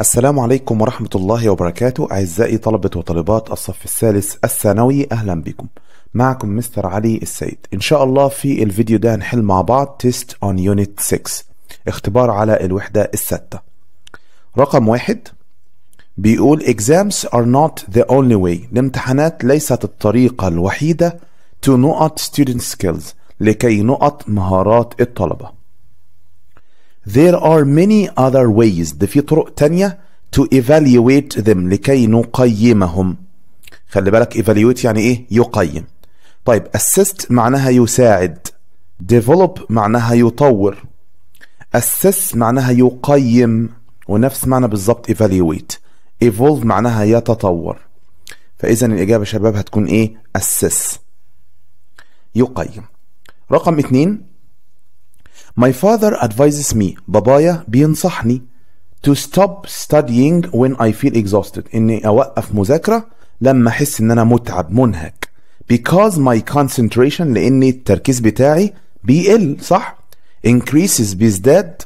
السلام عليكم ورحمة الله وبركاته أعزائي طلبة وطالبات الصف الثالث الثانوي أهلا بكم معكم مستر علي السيد إن شاء الله في الفيديو ده هنحل مع بعض تيست on unit 6 اختبار على الوحدة الستة رقم واحد بيقول exams are not the only way الامتحانات ليست الطريقة الوحيدة to نقط student skills لكي نقط مهارات الطلبة There are many other ways ده في طرق تانية to evaluate them لكي نقيمهم خلي بالك evaluate يعني ايه يقيم طيب assist معناها يساعد develop معناها يطور assess معناها يقيم ونفس معنى بالظبط evaluate evolve معناها يتطور فإذا الإجابة يا شباب هتكون إيه assess يقيم رقم اتنين My father advises me بابايا بينصحني to stop studying when I feel exhausted إني أوقف مذاكرة لما أحس إن أنا متعب منهك because my concentration لأن التركيز بتاعي بيقل صح increases بيزداد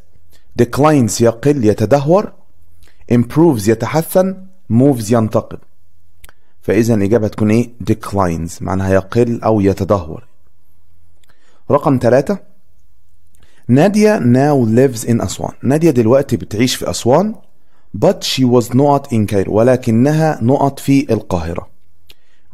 declines يقل يتدهور improves يتحسن moves ينتقل فإذا الإجابة تكون إيه declines معناها يقل أو يتدهور رقم ثلاثة نادية now lives in أسوان نادية دلوقتي بتعيش في أسوان but she was not in Cairo ولكنها نقط في القاهرة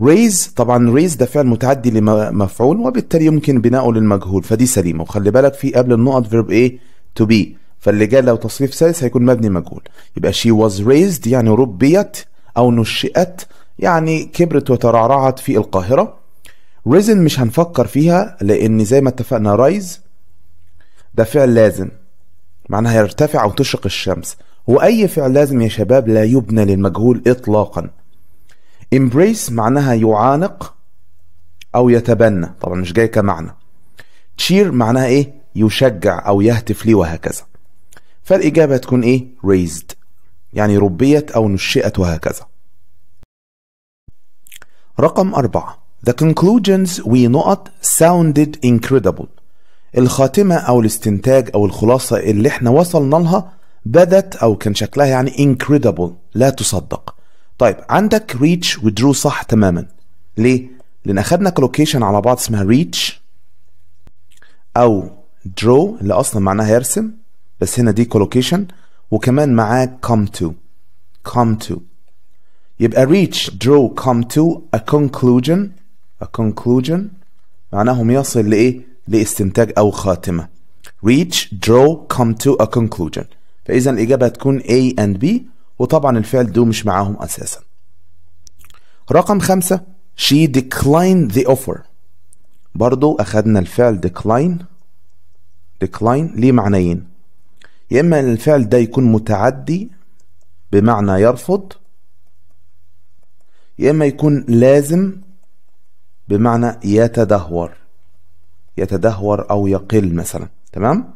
raise طبعا raise ده فعل متعدي لمفعول وبالتالي يمكن بناؤه للمجهول فدي سليمة وخلي بالك في قبل النقط verb ايه to be فاللي جاء لو تصريف سلس هيكون مبني مجهول يبقى she was raised يعني ربيت أو نشئت يعني كبرت وترعرعت في القاهرة ريزن مش هنفكر فيها لأن زي ما اتفقنا رايز ده فعل لازم معناها يرتفع أو تشرق الشمس وأي فعل لازم يا شباب لا يبنى للمجهول إطلاقا embrace معناها يعانق أو يتبنى طبعا مش جاي كمعنى cheer معناها إيه يشجع أو يهتف لي وهكذا فالإجابة تكون إيه raised يعني ربيت أو نشئت وهكذا رقم أربعة The conclusions we not sounded incredible الخاتمة أو الاستنتاج أو الخلاصة اللي احنا وصلنا لها بدت أو كان شكلها يعني incredible لا تصدق طيب عندك ريتش ودرو صح تماما ليه؟ لأن أخدنا كلوكيشن على بعض اسمها ريتش أو درو اللي أصلا معناها يرسم بس هنا دي كلوكيشن وكمان معاه come to come to يبقى reach draw come to a conclusion a conclusion معناهم يصل لإيه؟ لاستنتاج أو خاتمة reach draw come to a conclusion فإذا الإجابة هتكون A and B وطبعا الفعل دو مش معاهم أساسا رقم خمسة she declined the offer برضو أخدنا الفعل decline decline ليه معنيين يا إما الفعل ده يكون متعدي بمعنى يرفض يا إما يكون لازم بمعنى يتدهور يتدهور او يقل مثلا تمام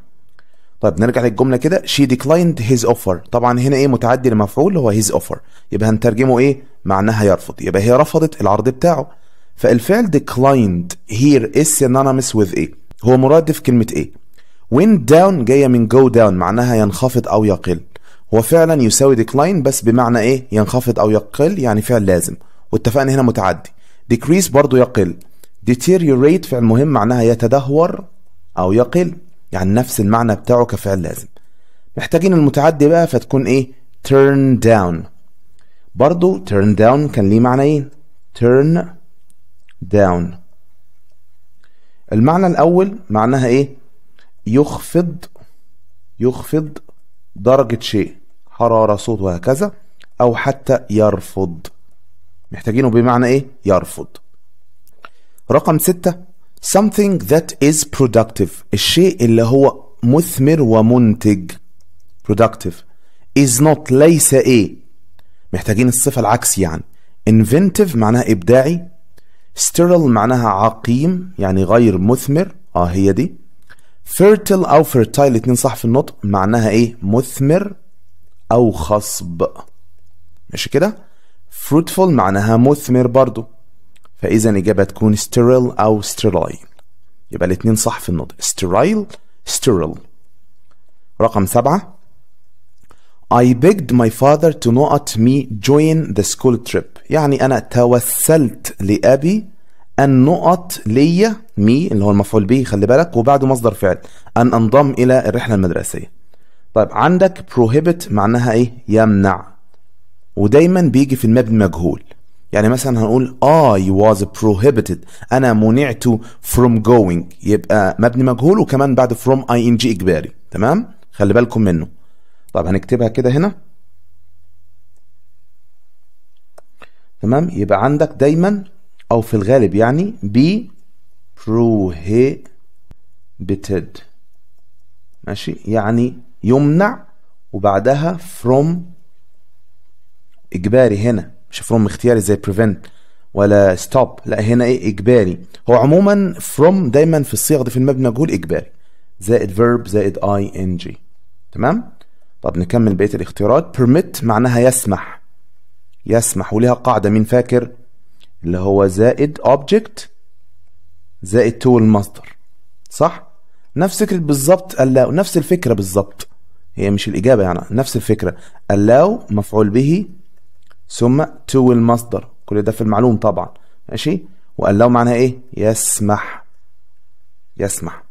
طيب نرجع للجمله كده شي ديكلايند هيز اوفر طبعا هنا ايه متعدي المفعول هو هيز اوفر يبقى هنترجمه ايه معناها يرفض يبقى هي رفضت العرض بتاعه فالفعل ديكلايند هير is synonymous with ايه هو مرادف كلمه ايه وين داون جايه من جو داون معناها ينخفض او يقل هو فعلا يساوي ديكلاين بس بمعنى ايه ينخفض او يقل يعني فعل لازم واتفقنا هنا متعدي decrease برضه يقل deteriorate فعل مهم معناها يتدهور أو يقل يعني نفس المعنى بتاعه كفعل لازم محتاجين المتعدي بقى فتكون إيه turn down برضو turn down كان ليه معنيين turn down المعنى الأول معناها إيه يخفض يخفض درجة شيء حرارة صوت وهكذا أو حتى يرفض محتاجينه بمعنى إيه يرفض رقم ستة something that is productive الشيء اللي هو مثمر ومنتج productive is not ليس ايه محتاجين الصفة العكس يعني inventive معناها إبداعي sterile معناها عقيم يعني غير مثمر اه هي دي fertile أو fertile الاتنين صح في النطق معناها ايه مثمر أو خصب ماشي كده fruitful معناها مثمر برضو فإذا الإجابة تكون ستيريل أو sterile يبقى الاتنين صح في النطق ستيريل ستيرل رقم سبعة I begged my father to not me join the school trip يعني أنا توسلت لأبي أن نقط ليا مي اللي هو المفعول به خلي بالك وبعده مصدر فعل أن أنضم إلى الرحلة المدرسية طيب عندك prohibit معناها إيه يمنع ودايما بيجي في المبني مجهول يعني مثلا هنقول I was prohibited أنا منعت from going يبقى مبني مجهول وكمان بعد from ing إجباري تمام خلي بالكم منه طب هنكتبها كده هنا تمام يبقى عندك دايما أو في الغالب يعني be prohibited ماشي يعني يمنع وبعدها from إجباري هنا مش فروم اختياري زي بريفنت ولا ستوب لا هنا ايه اجباري هو عموما فروم دايما في الصيغ دي في المبنى جول اجباري زائد فيرب زائد اي ان جي تمام طب نكمل بقيه الاختيارات permit معناها يسمح يسمح وليها قاعده مين فاكر اللي هو زائد object زائد تو المصدر صح نفس فكره بالظبط allow نفس الفكره بالظبط هي مش الاجابه يعني نفس الفكره allow مفعول به ثم تو المصدر كل ده في المعلوم طبعا ماشي وقال له معناها ايه يسمح يسمح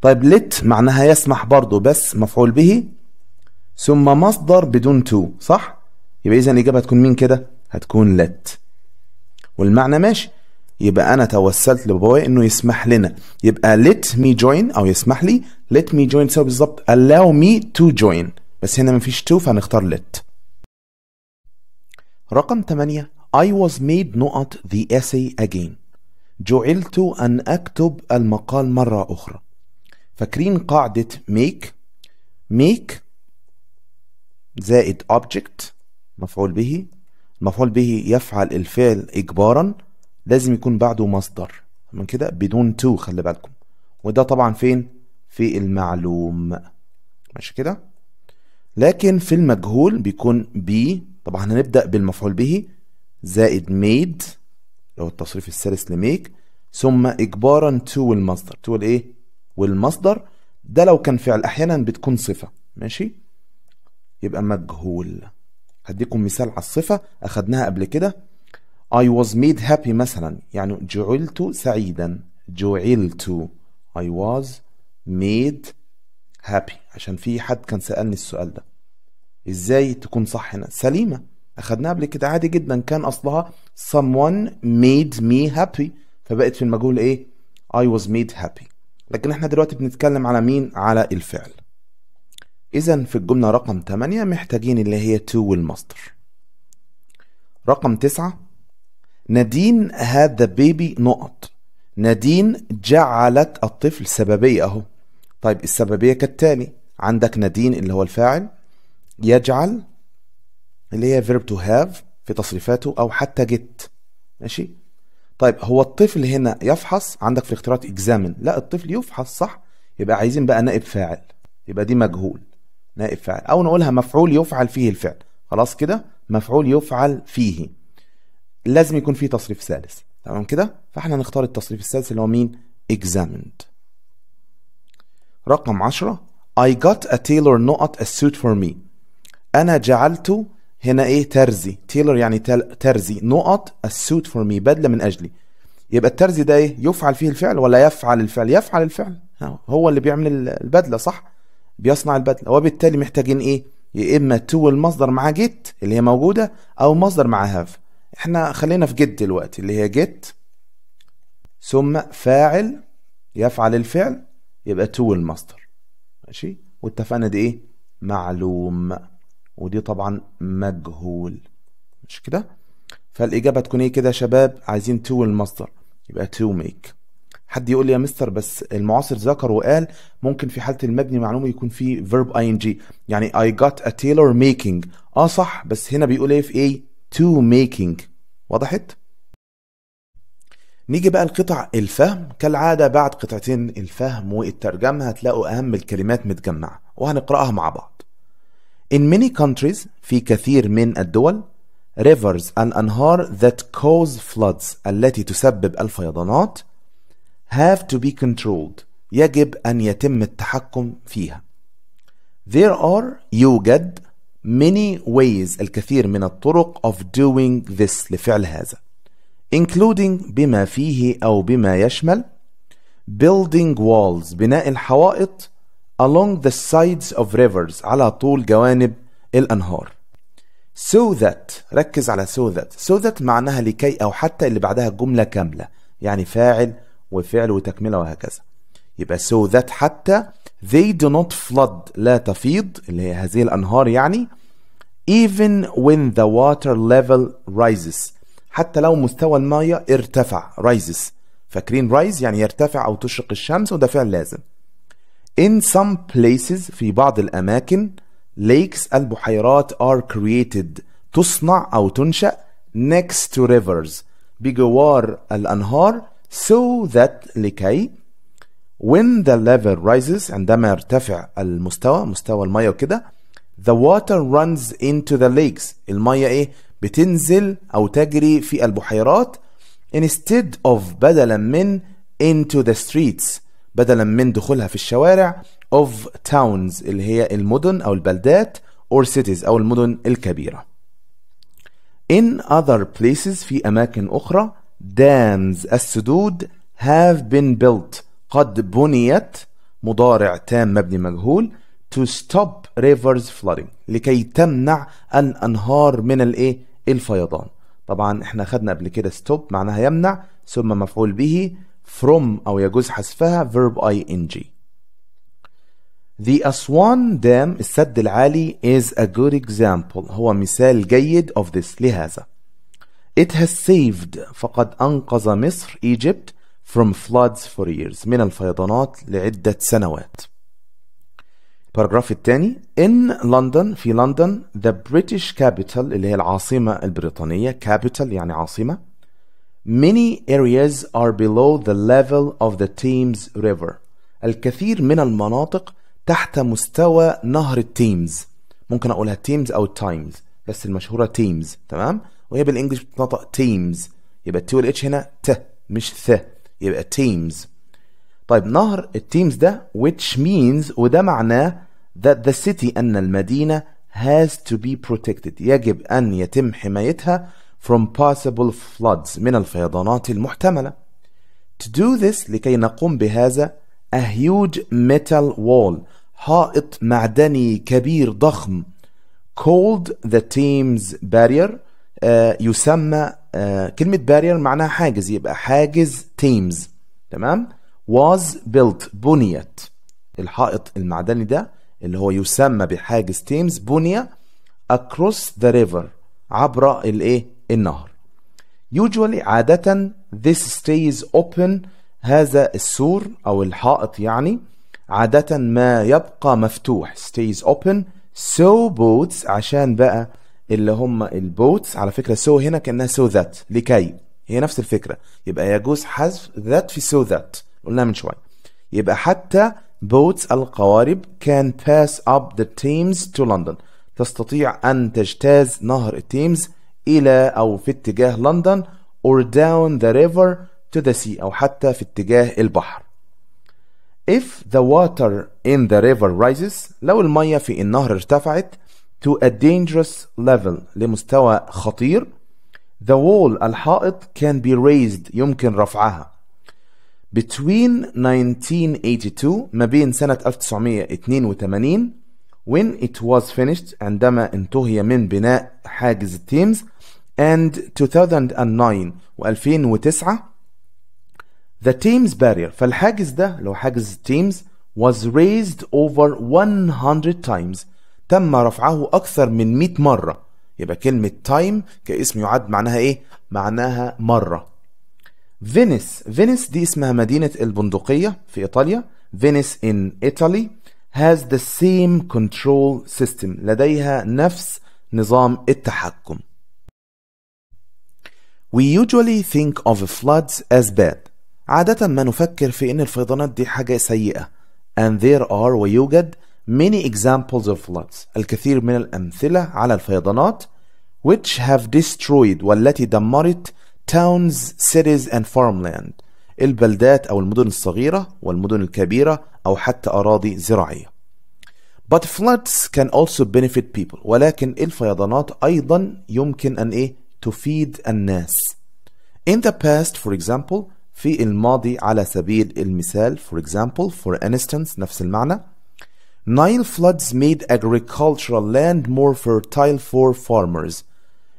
طيب لت معناها يسمح برضه بس مفعول به ثم مصدر بدون تو صح يبقى اذا الاجابه هتكون مين كده هتكون لت والمعنى ماشي يبقى انا توسلت لبابايا انه يسمح لنا يبقى let me join او يسمح لي let me join تساوي بالظبط allow me to join بس هنا مفيش تو فهنختار let رقم 8 I was made not the essay again جعلت أن أكتب المقال مرة أخرى فاكرين قاعدة make make زائد object مفعول به المفعول به يفعل الفعل إجبارا لازم يكون بعده مصدر من كده بدون to خلي بالكم وده طبعا فين في المعلوم ماشي كده لكن في المجهول بيكون be طبعا هنبدأ بالمفعول به زائد ميد لو التصريف السادس لميك ثم إجبارا تو والمصدر تو الإيه؟ والمصدر ده لو كان فعل أحيانا بتكون صفة ماشي يبقى مجهول هديكم مثال على الصفة أخدناها قبل كده I was made happy مثلا يعني جعلت سعيدا جعلت I was made happy عشان في حد كان سألني السؤال ده ازاي تكون صح هنا سليمه اخدناها قبل كده عادي جدا كان اصلها someone made me happy فبقت في المجهول ايه I was made happy لكن احنا دلوقتي بنتكلم على مين على الفعل اذا في الجمله رقم 8 محتاجين اللي هي to والمصدر رقم 9 نادين هاد ذا بيبي نقط نادين جعلت الطفل سببيه اهو طيب السببيه كالتالي عندك نادين اللي هو الفاعل يجعل اللي هي verb to have في تصريفاته أو حتى get ماشي طيب هو الطفل هنا يفحص عندك في الاختيارات examine لا الطفل يفحص صح يبقى عايزين بقى نائب فاعل يبقى دي مجهول نائب فاعل أو نقولها مفعول يفعل فيه الفعل خلاص كده مفعول يفعل فيه لازم يكون فيه تصريف ثالث تمام كده فاحنا نختار التصريف الثالث اللي هو مين examined رقم 10 I got a tailor not a suit for me أنا جعلت هنا إيه ترزي تيلر يعني ترزي نقط السوت فور مي بدلة من أجلي يبقى الترزي ده إيه يفعل فيه الفعل ولا يفعل الفعل يفعل الفعل هو اللي بيعمل البدلة صح بيصنع البدلة وبالتالي محتاجين إيه يا إما تو المصدر مع جيت اللي هي موجودة أو مصدر مع هاف إحنا خلينا في جيت دلوقتي اللي هي جيت ثم فاعل يفعل الفعل يبقى تو المصدر ماشي واتفقنا دي ايه معلوم ودي طبعا مجهول مش كده فالإجابة تكون إيه كده يا شباب عايزين تو المصدر يبقى تو ميك حد يقول لي يا مستر بس المعاصر ذكر وقال ممكن في حالة المبني معلومة يكون في verb ing يعني I got a tailor making اه صح بس هنا بيقول ايه في ايه to making وضحت؟ نيجي بقى لقطع الفهم كالعادة بعد قطعتين الفهم والترجمة هتلاقوا أهم الكلمات متجمعة وهنقرأها مع بعض In many countries, في كثير من الدول, rivers and anhar that cause floods التي تسبب الفيضانات have to be controlled. يجب أن يتم التحكم فيها. There are يوجد many ways الكثير من الطرق of doing this لفعل هذا including بما فيه أو بما يشمل building walls بناء الحوائط along the sides of rivers على طول جوانب الأنهار so that ركز على so that so that معناها لكي أو حتى اللي بعدها جملة كاملة يعني فاعل وفعل وتكملة وهكذا يبقى so that حتى they do not flood لا تفيض اللي هي هذه الأنهار يعني even when the water level rises حتى لو مستوى المايه ارتفع rises فاكرين rise يعني يرتفع أو تشرق الشمس وده فعل لازم In some places في بعض الأماكن lakes البحيرات are created تصنع أو تنشأ next to rivers بجوار الأنهار so that لكي when the level rises عندما يرتفع المستوى مستوى المية وكده the water runs into the lakes المية ايه بتنزل أو تجري في البحيرات instead of بدلا من into the streets بدلا من دخولها في الشوارع of towns اللي هي المدن أو البلدات or cities أو المدن الكبيرة in other places في أماكن أخرى dams السدود have been built قد بنيت مضارع تام مبني مجهول to stop rivers flooding لكي تمنع الأنهار من الإيه الفيضان طبعا احنا خدنا قبل كده stop معناها يمنع ثم مفعول به from أو يجوز حذفها verb ing The Aswan Dam السد العالي is a good example هو مثال جيد of this لهذا It has saved فقد أنقذ مصر Egypt from floods for years من الفيضانات لعدة سنوات الباراجراف الثاني in London في لندن the British capital اللي هي العاصمة البريطانية capital يعني عاصمة Many areas are below the level of the Thames River. الكثير من المناطق تحت مستوى نهر التيمز ممكن اقولها تيمز او تايمز بس المشهوره تيمز تمام وهي بالانجلش بتنطق تيمز يبقى التي والاتش هنا ت مش ث يبقى تيمز طيب نهر التيمز ده which means وده معناه that the city أن المدينة has to be protected يجب أن يتم حمايتها from possible floods من الفيضانات المحتملة. To do this لكي نقوم بهذا a huge metal wall حائط معدني كبير ضخم called the Thames barrier uh, يسمى uh, كلمة barrier معناها حاجز يبقى حاجز Thames تمام was built بنيت الحائط المعدني ده اللي هو يسمى بحاجز تيمز بني across the river عبر الايه النهر usually عادة this stays open هذا السور أو الحائط يعني عادة ما يبقى مفتوح stays open so boats عشان بقى اللي هم البوتس على فكرة so هنا كأنها so that لكي هي نفس الفكرة يبقى يجوز حذف that في so that قلناها من شوية يبقى حتى boats القوارب can pass up the Thames to London تستطيع أن تجتاز نهر التيمز إلى أو في اتجاه لندن or down the river to the sea أو حتى في اتجاه البحر If the water in the river rises لو المية في النهر ارتفعت to a dangerous level لمستوى خطير the wall الحائط can be raised يمكن رفعها between 1982 ما بين سنة 1982 when it was finished عندما انتهي من بناء حاجز التيمز and 2009 و2009 the teams barrier فالحاجز ده لو حاجز teams was raised over 100 times تم رفعه أكثر من 100 مرة يبقى كلمة time كاسم يعد معناها إيه؟ معناها مرة فينيس فينيس دي اسمها مدينة البندقية في إيطاليا فينيس in Italy has the same control system لديها نفس نظام التحكم We usually think of floods as bad. عادة ما نفكر في إن الفيضانات دي حاجة سيئة. And there are ويوجد many examples of floods. الكثير من الأمثلة على الفيضانات which have destroyed والتي دمرت towns, cities and farmland. البلدات أو المدن الصغيرة والمدن الكبيرة أو حتى أراضي زراعية. But floods can also benefit people ولكن الفيضانات أيضا يمكن أن إيه to feed الناس in the past for example في الماضي على سبيل المثال for example for instance نفس المعنى Nile floods made agricultural land more fertile for farmers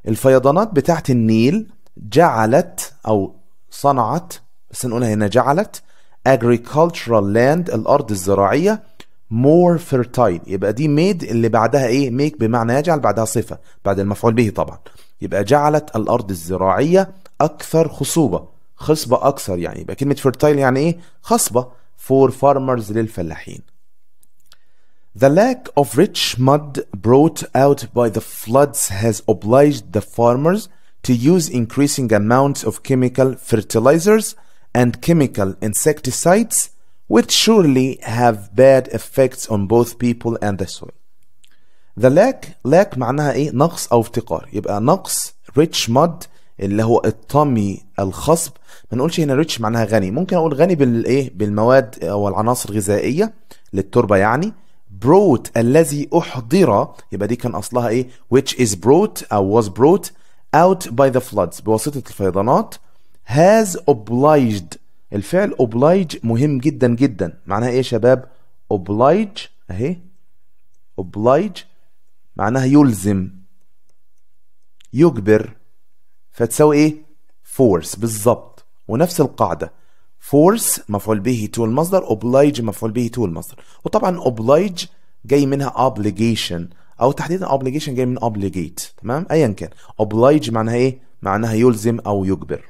الفيضانات بتاعت النيل جعلت أو صنعت بس نقولها هنا جعلت agricultural land الأرض الزراعية more fertile يبقى دي made اللي بعدها ايه make بمعنى يجعل بعدها صفة بعد المفعول به طبعا يبقى جعلت الارض الزراعيه اكثر خصوبه خصبه اكثر يعني يبقى كلمه فيرتايل يعني ايه خصبه فور فارمرز للفلاحين The lack of rich mud brought out by the floods has obliged the farmers to use increasing amounts of chemical fertilizers and chemical insecticides, which surely have bad effects on both people and the soil. The lack lack معناها ايه نقص او افتقار يبقى نقص rich mud اللي هو الطمي الخصب ما نقولش هنا ريتش معناها غني ممكن اقول غني بالايه بالمواد او العناصر الغذائيه للتربه يعني بروت الذي احضر يبقى دي كان اصلها ايه which is brought او was brought out by the floods بواسطه الفيضانات has obliged الفعل oblige مهم جدا جدا معناها ايه يا شباب oblige اهي oblige معناها يلزم يجبر فتساوي ايه فورس بالظبط ونفس القاعده فورس مفعول به تو المصدر اوبلايج مفعول به تو المصدر وطبعا اوبلايج جاي منها obligation او تحديدا obligation جاي من obligate تمام ايا كان اوبلايج معناها ايه معناها يلزم او يجبر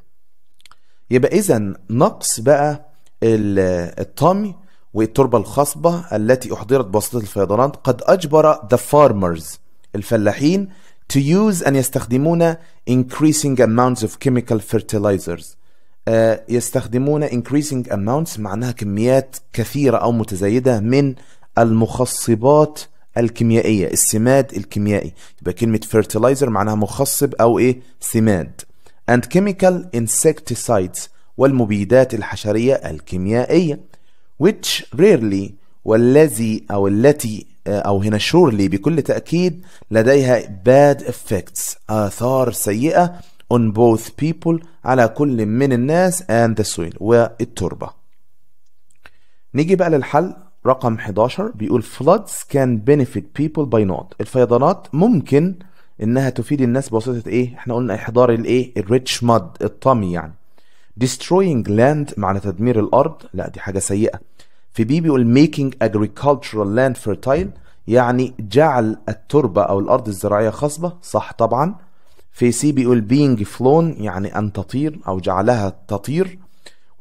يبقى اذا نقص بقى الطمي والتربه الخصبه التي احضرت بواسطه الفيضانات قد اجبر the farmers الفلاحين to use أن يستخدمون increasing amounts of chemical fertilizers آه، يستخدمون increasing amounts معناها كميات كثيرة أو متزايدة من المخصبات الكيميائية السماد الكيميائي يبقى كلمة fertilizer معناها مخصب أو إيه سماد and chemical insecticides والمبيدات الحشرية الكيميائية which rarely والذي أو التي آه، أو هنا شورلي بكل تأكيد لديها bad effects آثار سيئة on both people على كل من الناس and the soil والتربة نيجي بقى للحل رقم 11 بيقول floods can benefit people by not الفيضانات ممكن انها تفيد الناس بواسطة ايه احنا قلنا احضار الايه الريتش ماد الطمي يعني destroying land معنى تدمير الارض لا دي حاجة سيئة في بي بيقول making agricultural land fertile يعني جعل التربة أو الأرض الزراعية خصبة صح طبعا في سي بيقول being flown يعني أن تطير أو جعلها تطير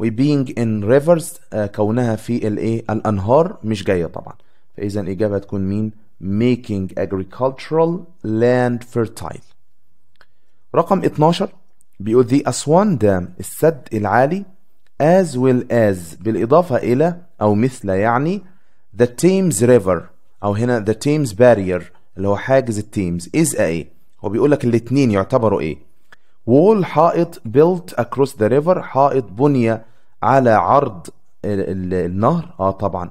being in rivers آه، كونها في الايه الأنهار مش جاية طبعا فإذا الإجابة تكون مين making agricultural land fertile رقم 12 بيقول the Aswan Dam السد العالي as well as بالإضافة إلى أو مثل يعني the Thames River أو هنا the Thames Barrier اللي هو حاجز التيمز is a هو بيقول لك الاثنين يعتبروا ايه wall حائط built across the river حائط بني على عرض النهر اه طبعا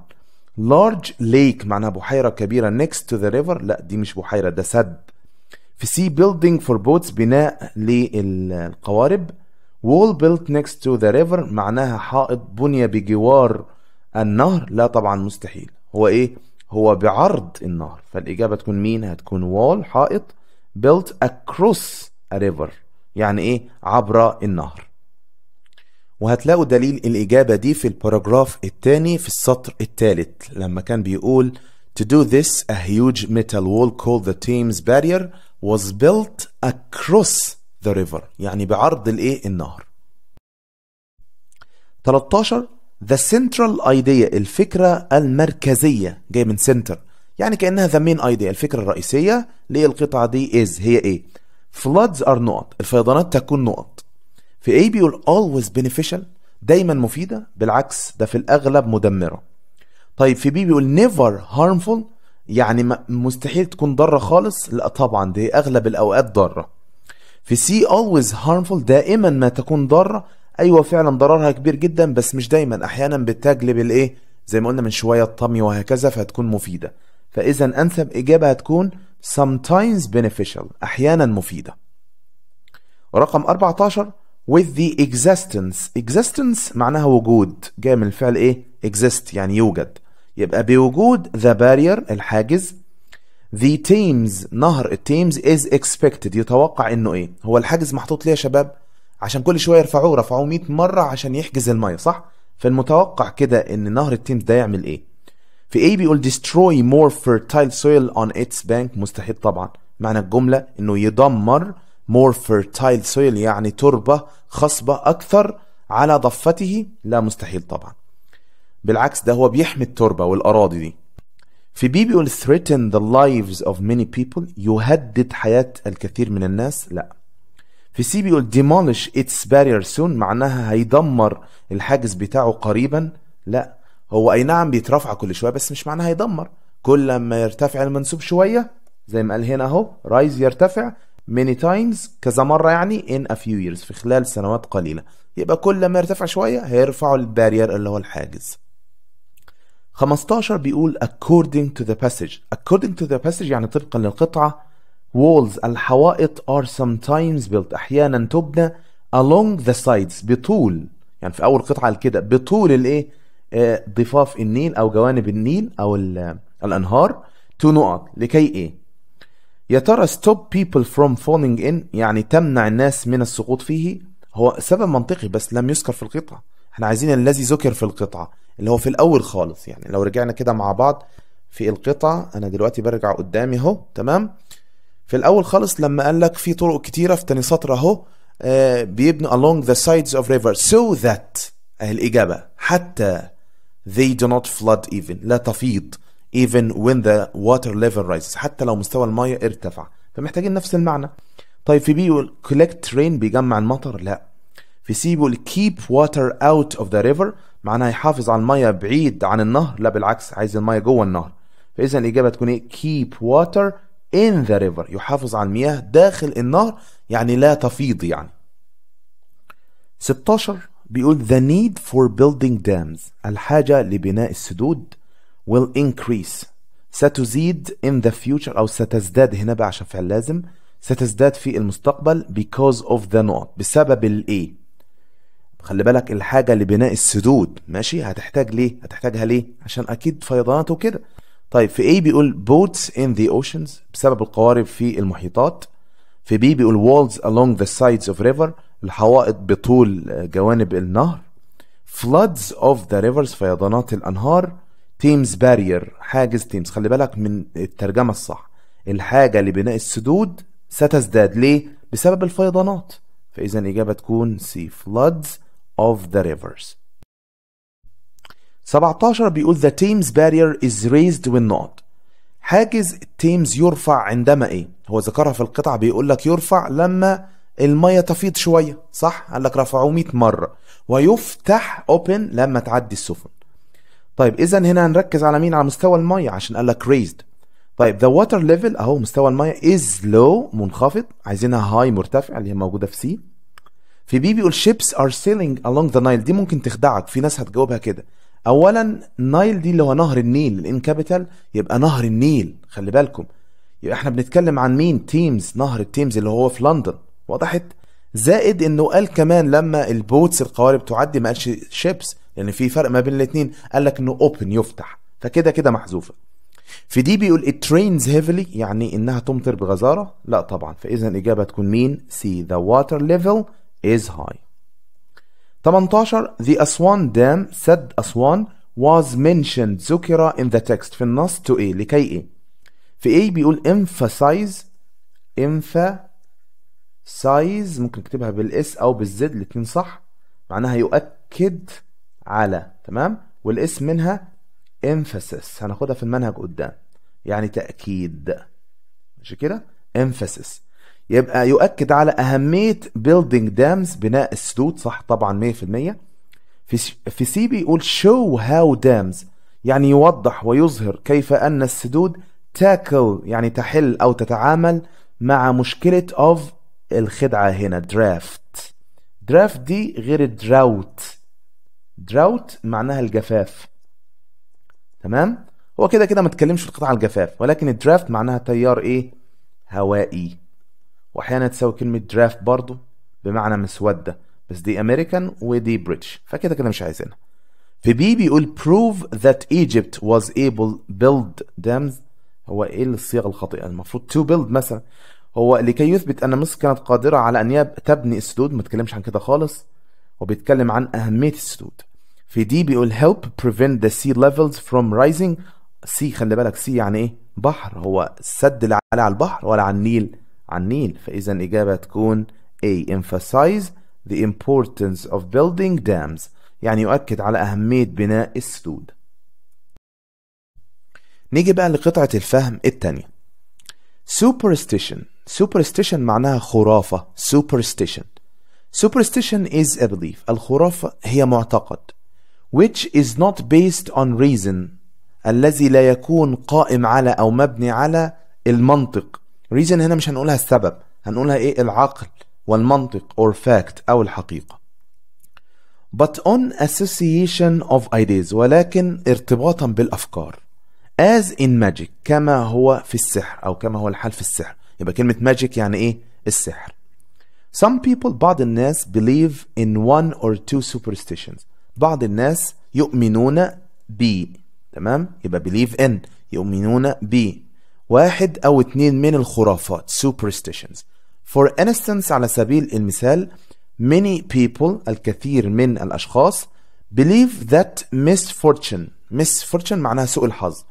large lake معناها بحيرة كبيرة next to the river لا دي مش بحيرة ده سد في سي building for boats بناء للقوارب wall built next to the river معناها حائط بني بجوار النهر لا طبعا مستحيل هو ايه هو بعرض النهر فالإجابة تكون مين هتكون wall حائط built across a river يعني ايه عبر النهر وهتلاقوا دليل الإجابة دي في الباراجراف الثاني في السطر الثالث لما كان بيقول To do this, a huge metal wall called the Thames Barrier was built across the river يعني بعرض الايه النهر 13 the central idea الفكرة المركزية جاي من center يعني كأنها the main idea الفكرة الرئيسية ليه القطعه دي is هي ايه floods are نقط الفيضانات تكون نقط في ايه بيقول always beneficial دايما مفيدة بالعكس ده في الأغلب مدمرة طيب في بي بيقول never harmful يعني مستحيل تكون ضارة خالص لا طبعا دي أغلب الأوقات ضارة في سي always harmful دائما ما تكون ضارة أيوة فعلا ضررها كبير جدا بس مش دايما أحيانا بتجلب الإيه زي ما قلنا من شوية الطمي وهكذا فهتكون مفيدة فإذا أنسب إجابة هتكون sometimes beneficial أحيانا مفيدة رقم 14 with the existence existence معناها وجود جاي من الفعل ايه exist يعني يوجد يبقى بوجود the barrier الحاجز The Thames نهر التيمز is expected يتوقع انه ايه هو الحاجز محطوط ليه يا شباب عشان كل شويه يرفعوه رفعوه 100 مره عشان يحجز الميه صح فالمتوقع كده ان نهر التيمز ده يعمل ايه في ايه بيقول destroy more fertile soil on its bank مستحيل طبعا معنى الجملة انه يدمر more fertile soil يعني تربة خصبة اكثر على ضفته لا مستحيل طبعا بالعكس ده هو بيحمي التربة والاراضي دي في بي بيقول threaten the lives of many people يهدد حياة الكثير من الناس لا في سي بيقول demolish its barrier soon معناها هيدمر الحاجز بتاعه قريبا لا هو اي نعم بيترفع كل شويه بس مش معناها هيدمر كل ما يرتفع المنسوب شويه زي ما قال هنا اهو رايز يرتفع many times كذا مرة يعني in a few years في خلال سنوات قليلة يبقى كل ما يرتفع شوية هيرفعوا البارير اللي هو الحاجز 15 بيقول according to the passage according to the passage يعني طبقا للقطعة walls الحوائط are sometimes built أحيانا تبنى along the sides بطول يعني في أول قطعة كده بطول الإيه آه، ضفاف النيل أو جوانب النيل أو الأنهار to نقط لكي إيه يا ترى stop people from falling in يعني تمنع الناس من السقوط فيه هو سبب منطقي بس لم يذكر في القطعة احنا عايزين الذي ذكر في القطعة اللي هو في الاول خالص يعني لو رجعنا كده مع بعض في القطع انا دلوقتي برجع قدامي اهو تمام في الاول خالص لما قال لك في طرق كتيره في تاني سطر اهو آه، بيبني along the sides of river so that اهي الاجابه حتى they do not flood even لا تفيض even when the water level rises حتى لو مستوى المايه ارتفع فمحتاجين نفس المعنى طيب في بي يقول collect rain بيجمع المطر لا في سي بيقول keep water out of the river معناها يحافظ على المية بعيد عن النهر لا بالعكس عايز المية جوه النهر فإذا الإجابة تكون إيه keep water in the river يحافظ على المياه داخل النهر يعني لا تفيض يعني 16 بيقول the need for building dams الحاجة لبناء السدود will increase ستزيد in the future أو ستزداد هنا بقى عشان فعل لازم ستزداد في المستقبل because of the not بسبب الايه خلي بالك الحاجة لبناء السدود ماشي هتحتاج ليه هتحتاجها ليه عشان أكيد فيضانات وكده طيب في A بيقول boats in the oceans بسبب القوارب في المحيطات في B بيقول walls along the sides of river الحوائط بطول جوانب النهر floods of the rivers فيضانات الأنهار تيمز بارير حاجز تيمز خلي بالك من الترجمة الصح الحاجة لبناء السدود ستزداد ليه؟ بسبب الفيضانات فإذا الإجابة تكون سي floods of the rivers 17 بيقول the Thames barrier is raised when not حاجز التيمز يرفع عندما ايه هو ذكرها في القطعة بيقول لك يرفع لما المية تفيض شوية صح قال لك رفعوه 100 مرة ويفتح open لما تعدي السفن طيب اذا هنا هنركز على مين على مستوى المية عشان قال لك raised طيب the water level اهو مستوى المية is low منخفض عايزينها high مرتفع اللي هي موجودة في سي في بي بيقول ships are sailing along the Nile دي ممكن تخدعك في ناس هتجاوبها كده اولا نايل دي اللي هو نهر النيل الان كابيتال يبقى نهر النيل خلي بالكم يبقى احنا بنتكلم عن مين تيمز نهر التيمز اللي هو في لندن وضحت زائد انه قال كمان لما البوتس القوارب تعدي ما قالش شيبس لان يعني في فرق ما بين الاثنين قال لك انه اوبن يفتح فكده كده محذوفه في دي بيقول it rains heavily يعني انها تمطر بغزاره لا طبعا فاذا الاجابه تكون مين سي the water level is high 18 The Aswan Dam said Aswan was mentioned ذكر in the text في النص to A لكي إيه في A بيقول emphasize emphasize ممكن نكتبها بالاس أو بالزد الاثنين صح معناها يؤكد على تمام والاسم منها emphasis هناخدها في المنهج قدام يعني تأكيد مش كده emphasis يبقى يؤكد على أهمية building dams بناء السدود صح طبعا 100% في سي بيقول show how dams يعني يوضح ويظهر كيف أن السدود tackle يعني تحل أو تتعامل مع مشكلة of الخدعة هنا draft draft دي غير drought drought معناها الجفاف تمام هو كده كده ما تكلمش في قطاع الجفاف ولكن الدرافت معناها تيار ايه هوائي واحيانا تساوي كلمه درافت برضو بمعنى مسوده بس دي امريكان ودي بريتش فكده كده مش عايزينها في بي بيقول prove that Egypt was able build dams هو ايه الصيغه الخاطئه المفروض to build مثلا هو لكي يثبت ان مصر كانت قادره على ان تبني السدود ما تكلمش عن كده خالص وبيتكلم عن اهميه السدود في دي بيقول help prevent the sea levels from rising سي خلي بالك سي يعني ايه بحر هو سد اللي على البحر ولا على النيل عن النيل فإذا الإجابة تكون A emphasize the importance of building dams يعني يؤكد على أهمية بناء السدود نيجي بقى لقطعة الفهم التانية superstition superstition معناها خرافة superstition superstition is a belief الخرافة هي معتقد which is not based on reason الذي لا يكون قائم على أو مبني على المنطق reason هنا مش هنقولها السبب هنقولها ايه العقل والمنطق or fact أو الحقيقة but on association of ideas ولكن ارتباطا بالأفكار as in magic كما هو في السحر أو كما هو الحال في السحر يبقى كلمة magic يعني إيه السحر some people بعض الناس believe in one or two superstitions بعض الناس يؤمنون ب تمام يبقى believe in يؤمنون ب واحد أو اتنين من الخرافات superstitions for instance على سبيل المثال many people الكثير من الأشخاص believe that misfortune misfortune معناها سوء الحظ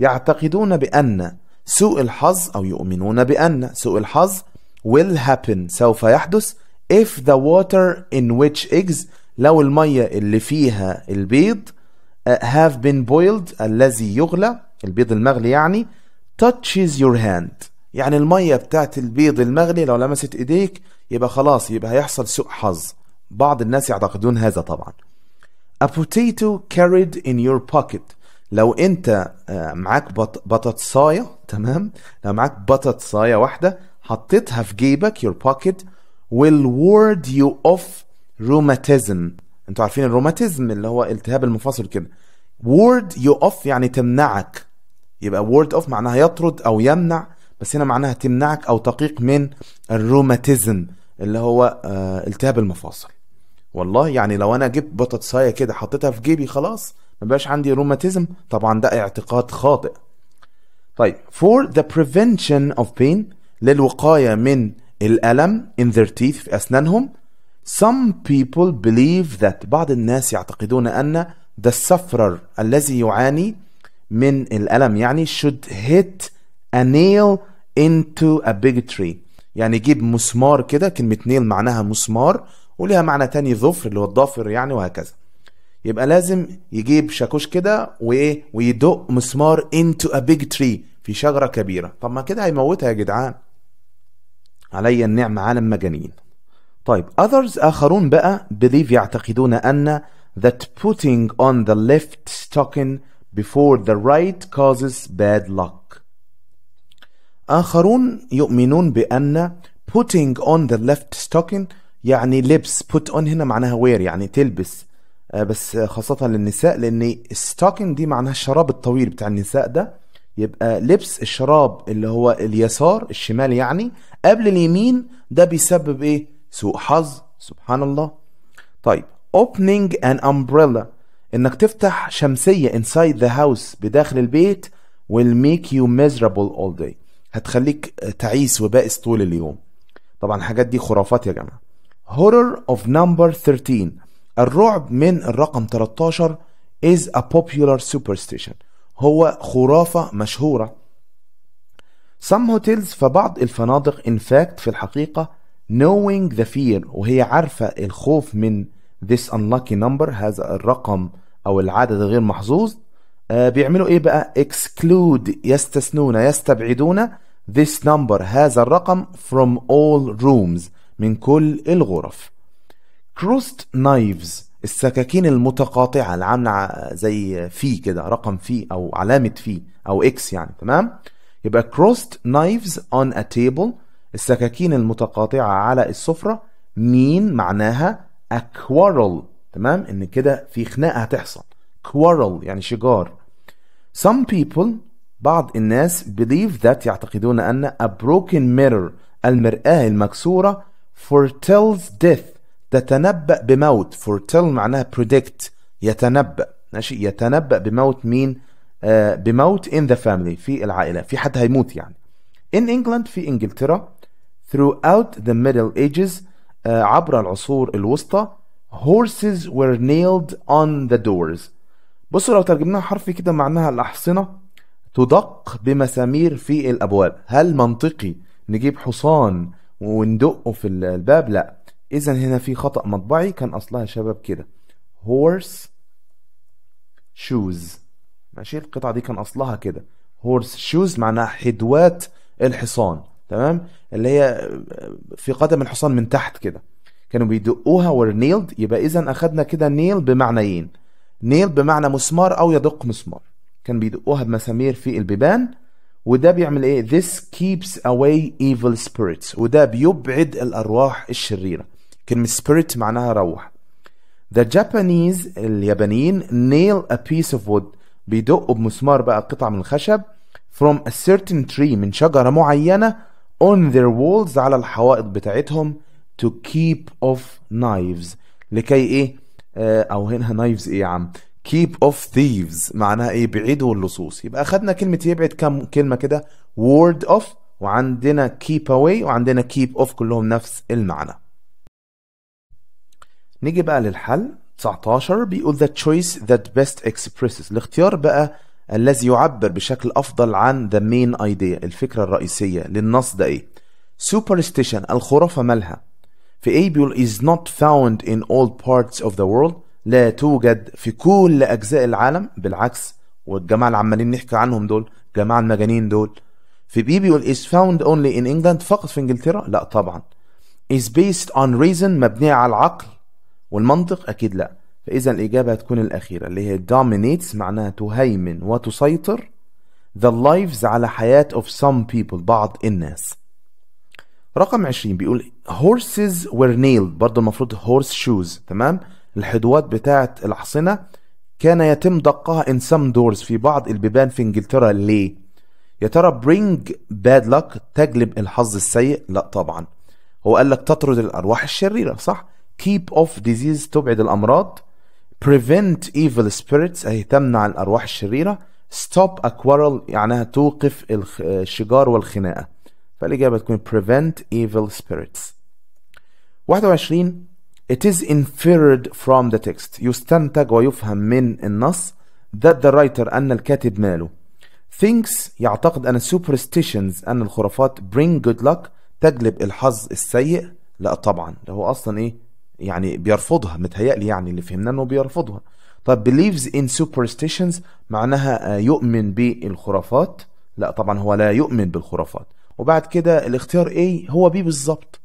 يعتقدون بأن سوء الحظ أو يؤمنون بأن سوء الحظ will happen سوف يحدث if the water in which eggs لو المية اللي فيها البيض uh, have been boiled الذي يغلى البيض المغلي يعني touches your hand يعني المية بتاعت البيض المغلي لو لمست ايديك يبقى خلاص يبقى هيحصل سوء حظ بعض الناس يعتقدون هذا طبعا a potato carried in your pocket لو انت آه، معاك بطاطساية تمام لو معاك بطاطساية واحدة حطيتها في جيبك your pocket will ward you off rheumatism انتوا عارفين الروماتيزم اللي هو التهاب المفاصل كده ward you off يعني تمنعك يبقى وورد اوف معناها يطرد او يمنع بس هنا معناها تمنعك او تقيك من الروماتيزم اللي هو آه، التهاب المفاصل والله يعني لو انا جبت بطاطسايه كده حطيتها في جيبي خلاص ما بقاش عندي روماتيزم طبعا ده اعتقاد خاطئ طيب for the prevention of pain للوقايه من الالم in their teeth في اسنانهم some people believe that بعض الناس يعتقدون ان the sufferer الذي يعاني من الألم يعني should hit a nail into a big tree يعني جيب مسمار كده كلمة نيل معناها مسمار وليها معنى تاني ظفر اللي هو الضافر يعني وهكذا يبقى لازم يجيب شاكوش كده وايه ويدق مسمار into a big tree في شجرة كبيرة طب ما كده هيموتها يا جدعان علي النعم عالم مجانين طيب others آخرون بقى believe يعتقدون أن that putting on the left stocking before the right causes bad luck. آخرون يؤمنون بأن putting on the left stocking يعني لبس put on هنا معناها wear يعني تلبس آه، بس خاصة للنساء لأن stocking دي معناها الشراب الطويل بتاع النساء ده يبقى لبس الشراب اللي هو اليسار الشمال يعني قبل اليمين ده بيسبب ايه سوء حظ سبحان الله طيب opening an umbrella انك تفتح شمسية inside the house بداخل البيت will make you miserable all day هتخليك تعيس وبائس طول اليوم طبعا الحاجات دي خرافات يا جماعة horror of number 13 الرعب من الرقم 13 is a popular superstition هو خرافة مشهورة some hotels فبعض الفنادق in fact في الحقيقة knowing the fear وهي عارفة الخوف من this unlucky number هذا الرقم او العدد الغير محظوظ آه، بيعملوا ايه بقى اكسكلود يستثنون يستبعدون this number هذا الرقم from all rooms من كل الغرف crossed knives السكاكين المتقاطعة اللي عاملة زي في كده رقم في أو علامة في أو إكس يعني تمام يبقى crossed knives on a table السكاكين المتقاطعة على السفرة مين معناها a quarrel تمام ان كده في خناقه هتحصل quarrel يعني شجار some people بعض الناس believe that يعتقدون ان a broken mirror المرآة المكسورة foretells death تتنبأ بموت foretell معناها predict يتنبأ ماشي يتنبأ بموت مين آه بموت in the family في العائلة في حد هيموت يعني in England في إنجلترا throughout the middle ages آه عبر العصور الوسطى horses were nailed on the doors بصوا لو ترجمناها حرفي كده معناها الأحصنة تدق بمسامير في الأبواب هل منطقي نجيب حصان وندقه في الباب لا إذا هنا في خطأ مطبعي كان أصلها يا شباب كده horse shoes ماشي القطعة دي كان أصلها كده horse shoes معناها حدوات الحصان تمام اللي هي في قدم الحصان من تحت كده كانوا بيدقوها ور نيلد يبقى اذا اخدنا كده نيل بمعنيين نيل بمعنى مسمار او يدق مسمار كان بيدقوها بمسامير في البيبان وده بيعمل ايه this keeps away evil spirits وده بيبعد الارواح الشريره كلمه spirit معناها روح the Japanese اليابانيين nail a piece of wood بيدقوا بمسمار بقى قطعه من الخشب from a certain tree من شجره معينه on their walls على الحوائط بتاعتهم to keep off knives لكي ايه آه او هنا نايفز ايه يا عم keep off thieves معناها ايه بعيدوا اللصوص يبقى اخدنا كلمة يبعد كم كلمة كده word off وعندنا keep away وعندنا keep off كلهم نفس المعنى نيجي بقى للحل 19 بيقول the choice that best expresses الاختيار بقى الذي يعبر بشكل أفضل عن the main idea الفكرة الرئيسية للنص ده ايه superstition الخرافة مالها في ايبيول is not found in all parts of the world لا توجد في كل أجزاء العالم بالعكس والجماعة اللي عمالين نحكي عنهم دول جماعة المجانين دول في بيبيول is found only in England فقط في إنجلترا لا طبعا is based on reason مبنية على العقل والمنطق أكيد لا فإذا الإجابة هتكون الأخيرة اللي هي dominates معناها تهيمن وتسيطر the lives على حياة of some people بعض الناس رقم 20 بيقول horses were nailed برضه المفروض horse shoes تمام الحدوات بتاعة الأحصنة كان يتم دقها in some doors في بعض البيبان في إنجلترا ليه؟ يا ترى bring bad luck تجلب الحظ السيء؟ لا طبعا هو قال لك تطرد الأرواح الشريرة صح؟ keep off disease تبعد الأمراض prevent evil spirits أي تمنع الأرواح الشريرة stop a quarrel يعني توقف الشجار والخناقة فالإجابة تكون prevent evil spirits 21 It is inferred from the text يستنتج ويفهم من النص that the writer أن الكاتب ماله thinks يعتقد أن superstitions أن الخرافات bring good luck تجلب الحظ السيء لا طبعا ده هو أصلا إيه يعني بيرفضها متهيألي يعني اللي فهمنا أنه بيرفضها طب believes in superstitions معناها آه، يؤمن بالخرافات لا طبعا هو لا يؤمن بالخرافات وبعد كده الاختيار A هو B بالظبط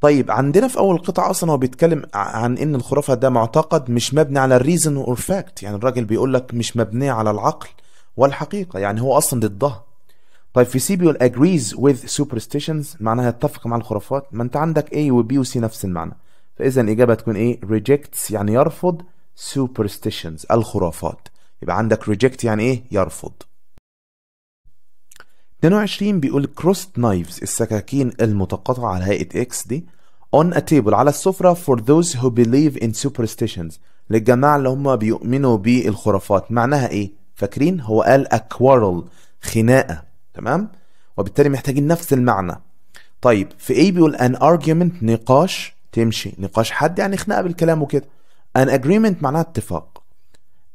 طيب عندنا في اول قطعه اصلا هو بيتكلم عن ان الخرافه ده معتقد مش مبني على الريزن اور فاكت يعني الراجل بيقول لك مش مبنيه على العقل والحقيقه يعني هو اصلا ضدها طيب في سي بيقول اجريز وذ سوبرستيشنز معناها يتفق مع الخرافات ما انت عندك A و B و C نفس المعنى فاذا الاجابه تكون ايه ريجكتس يعني يرفض سوبرستيشنز الخرافات يبقى عندك ريجكت يعني ايه يرفض 22 بيقول crossed knives السكاكين المتقطعة على هيئة اكس دي on a table على السفرة for those who believe in superstitions للجماعة اللي هم بيؤمنوا بالخرافات معناها ايه؟ فاكرين هو قال a quarrel خناقة تمام؟ وبالتالي محتاجين نفس المعنى طيب في ايه بيقول an argument نقاش تمشي نقاش حد يعني خناقة بالكلام وكده an agreement معناها اتفاق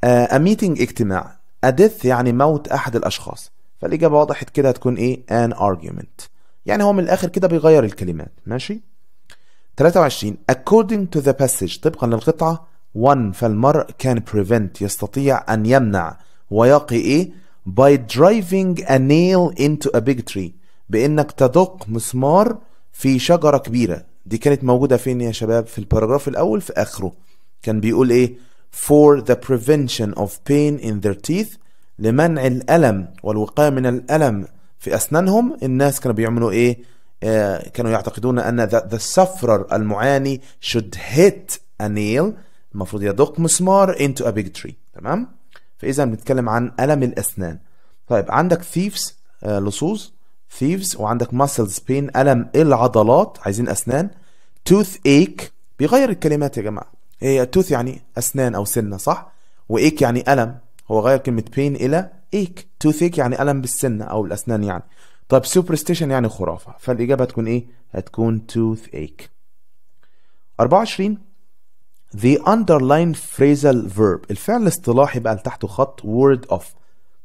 آه، a meeting اجتماع a death يعني موت احد الاشخاص فالإجابة وضحت كده هتكون إيه an argument يعني هو من الآخر كده بيغير الكلمات ماشي 23 according to the passage طبقا للقطعة one فالمرء can prevent يستطيع أن يمنع ويقي إيه by driving a nail into a big tree بإنك تدق مسمار في شجرة كبيرة دي كانت موجودة فين يا شباب في الباراجراف الأول في آخره كان بيقول إيه for the prevention of pain in their teeth لمنع الألم والوقاية من الألم في أسنانهم الناس كانوا بيعملوا إيه آه، كانوا يعتقدون أن the sufferer المعاني should hit a nail المفروض يدق مسمار into a big tree تمام فإذا بنتكلم عن ألم الأسنان طيب عندك thieves آه، لصوص thieves وعندك muscles pain ألم العضلات عايزين أسنان tooth ache بيغير الكلمات يا جماعة هي توث يعني أسنان أو سنة صح وإيك يعني ألم هو غير كلمة بين إلى ايك توثيك يعني ألم بالسن أو الأسنان يعني طيب سوبرستيشن يعني خرافة فالإجابة هتكون إيه؟ هتكون توث إيك 24 the underlined phrasal verb الفعل الاصطلاحي بقى تحته خط word of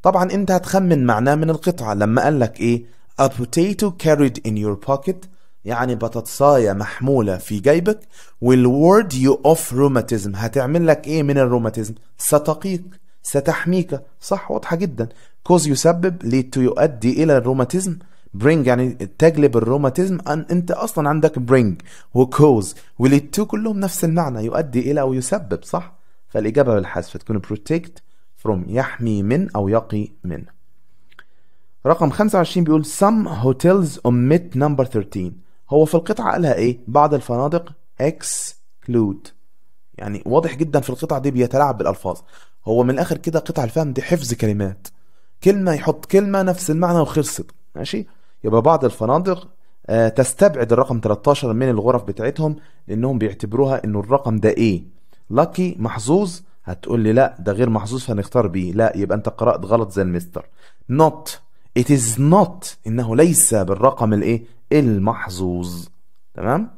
طبعا أنت هتخمن معناه من القطعة لما قال لك إيه a potato carried in your pocket يعني بطاطساية محمولة في جيبك والword you of rheumatism هتعمل لك إيه من الروماتيزم؟ ستقيك ستحميك صح واضحة جدا كوز يسبب ليد يؤدي إلى الروماتيزم برينج يعني تجلب الروماتيزم أن أنت أصلا عندك برينج وكوز وليد تو كلهم نفس المعنى يؤدي إلى أو يسبب صح فالإجابة بالحذف تكون protect from يحمي من أو يقي من رقم 25 بيقول some hotels omit number 13 هو في القطعة قالها إيه بعض الفنادق exclude يعني واضح جدا في القطعة دي بيتلاعب بالألفاظ هو من الاخر كده قطع الفهم دي حفظ كلمات كلمه يحط كلمه نفس المعنى وخلصت ماشي يبقى بعض الفنادق آه، تستبعد الرقم 13 من الغرف بتاعتهم لانهم بيعتبروها انه الرقم ده ايه لاكي محظوظ هتقول لي لا ده غير محظوظ فنختار بيه لا يبقى انت قرأت غلط زي المستر نوت ات از نوت انه ليس بالرقم الايه المحظوظ تمام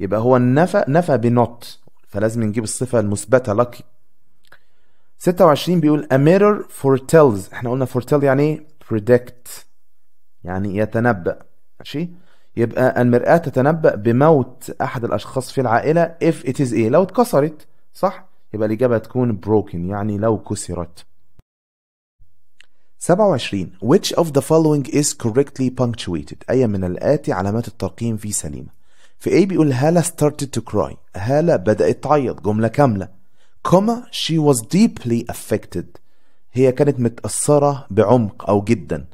يبقى هو نفى نفى بنوت فلازم نجيب الصفة المثبتة لاكي 26 بيقول a mirror foretells احنا قلنا foretell يعني ايه predict يعني يتنبأ ماشي يبقى المرآة تتنبأ بموت أحد الأشخاص في العائلة if it is ايه لو اتكسرت صح يبقى الإجابة تكون broken يعني لو كسرت 27 which of the following is correctly punctuated أي من الآتي علامات الترقيم في سليمة في A بيقول هالة started to cry هالة بدأت تعيط جملة كاملة كما she was deeply affected هي كانت متأثرة بعمق أو جدا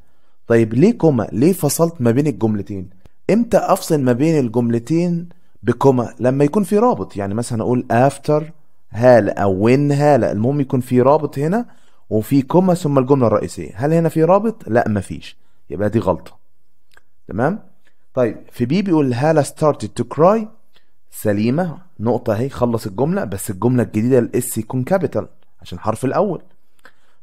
طيب ليه كما ليه فصلت ما بين الجملتين امتى افصل ما بين الجملتين بكما لما يكون في رابط يعني مثلا اقول after هالة او when هالة المهم يكون في رابط هنا وفي كما ثم الجملة الرئيسية هل هنا في رابط لا مفيش يبقى دي غلطة تمام طيب في بي بيقول هالة started to cry سليمة نقطة اهي خلص الجملة بس الجملة الجديدة الاس يكون كابيتال عشان الحرف الأول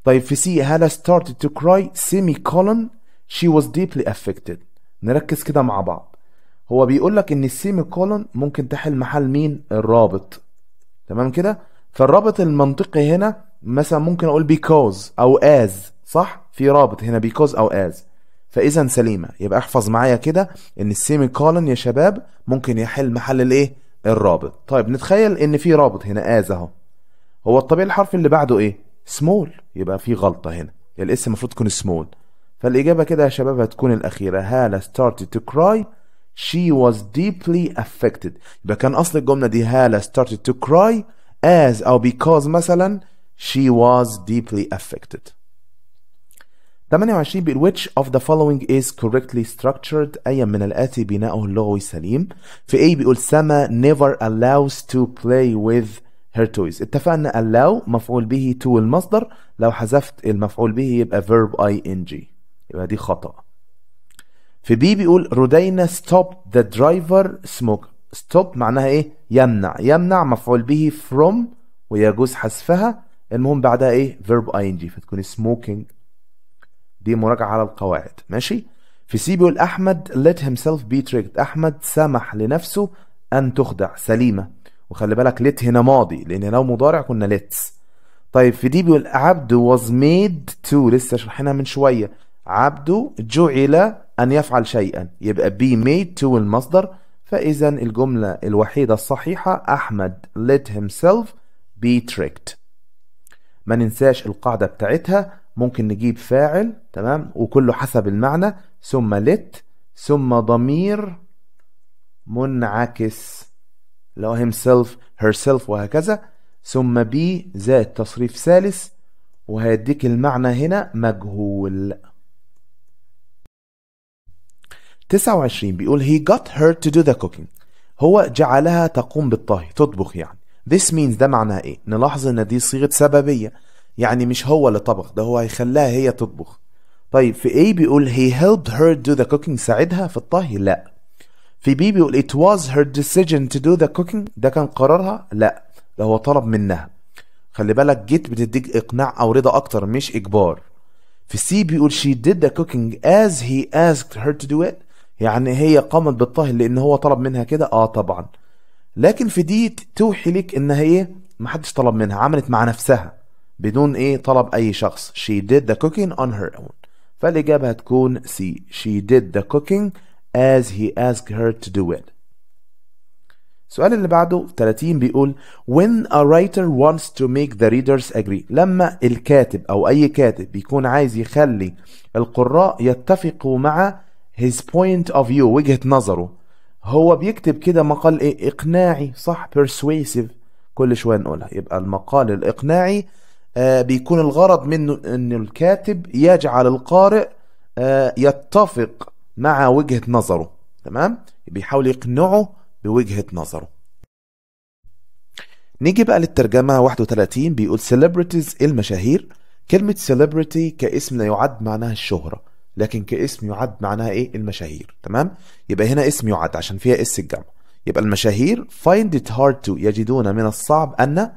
طيب في سي هالا started to cry سيمي كولون she was deeply affected نركز كده مع بعض هو بيقول لك ان السيمي كولون ممكن تحل محل مين الرابط تمام كده فالرابط المنطقي هنا مثلا ممكن اقول because او as صح في رابط هنا because او as فاذا سليمه يبقى احفظ معايا كده ان السيمي كولن يا شباب ممكن يحل محل الايه الرابط طيب نتخيل ان في رابط هنا از اهو هو الطبيعي الحرف اللي بعده ايه سمول يبقى في غلطه هنا يعني الاس المفروض تكون سمول فالاجابه كده يا شباب هتكون الاخيره هالا started تو كراي she was deeply affected يبقى كان اصل الجمله دي هالا started تو كراي as او because مثلا she was deeply affected 28 بيقول which of the following is correctly structured أي من الآتي بناؤه اللغوي سليم في A بيقول سما never allows to play with her toys اتفقنا allow مفعول به to المصدر لو حذفت المفعول به يبقى verb ing يبقى دي خطأ في B بيقول رودينا stop the driver smoke stop معناها ايه يمنع يمنع مفعول به from ويجوز حذفها المهم بعدها ايه verb ing فتكون smoking دي مراجعة على القواعد ماشي في سي بيقول أحمد let himself be tricked أحمد سمح لنفسه أن تخدع سليمة وخلي بالك let هنا ماضي لأن لو مضارع كنا let's طيب في دي بيقول عبد was made to لسه شرحناها من شوية عبد جعل أن يفعل شيئا يبقى be made to المصدر فإذا الجملة الوحيدة الصحيحة أحمد let himself be tricked ما ننساش القاعدة بتاعتها ممكن نجيب فاعل تمام وكله حسب المعنى ثم لت ثم ضمير منعكس لو himself herself وهكذا ثم بي زائد تصريف ثالث وهيديك المعنى هنا مجهول 29 بيقول he got her to do the cooking هو جعلها تقوم بالطهي تطبخ يعني this means ده معناها ايه نلاحظ ان دي صيغة سببية يعني مش هو اللي طبخ ده هو هيخليها هي تطبخ طيب في A بيقول he helped her do the cooking ساعدها في الطهي لا في B بيقول it was her decision to do the cooking ده كان قرارها لا ده هو طلب منها خلي بالك جيت بتديك اقناع او رضا اكتر مش اجبار في C بيقول she did the cooking as he asked her to do it يعني هي قامت بالطهي لان هو طلب منها كده اه طبعا لكن في دي توحي لك ان هي إيه؟ حدش طلب منها عملت مع نفسها بدون ايه طلب اي شخص she did the cooking on her own فالإجابة هتكون سي she did the cooking as he asked her to do it السؤال اللي بعده 30 بيقول when a writer wants to make the readers agree لما الكاتب أو أي كاتب بيكون عايز يخلي القراء يتفقوا مع his point of view وجهة نظره هو بيكتب كده مقال إيه إقناعي صح persuasive كل شوية نقولها يبقى المقال الإقناعي آه، بيكون الغرض منه أن الكاتب يجعل القارئ آه، يتفق مع وجهة نظره تمام بيحاول يقنعه بوجهة نظره نيجي بقى للترجمة 31 بيقول celebrities المشاهير كلمة celebrity كاسم لا يعد معناها الشهرة لكن كاسم يعد معناها ايه المشاهير تمام يبقى هنا اسم يعد عشان فيها اس الجمع يبقى المشاهير find it hard to يجدون من الصعب أن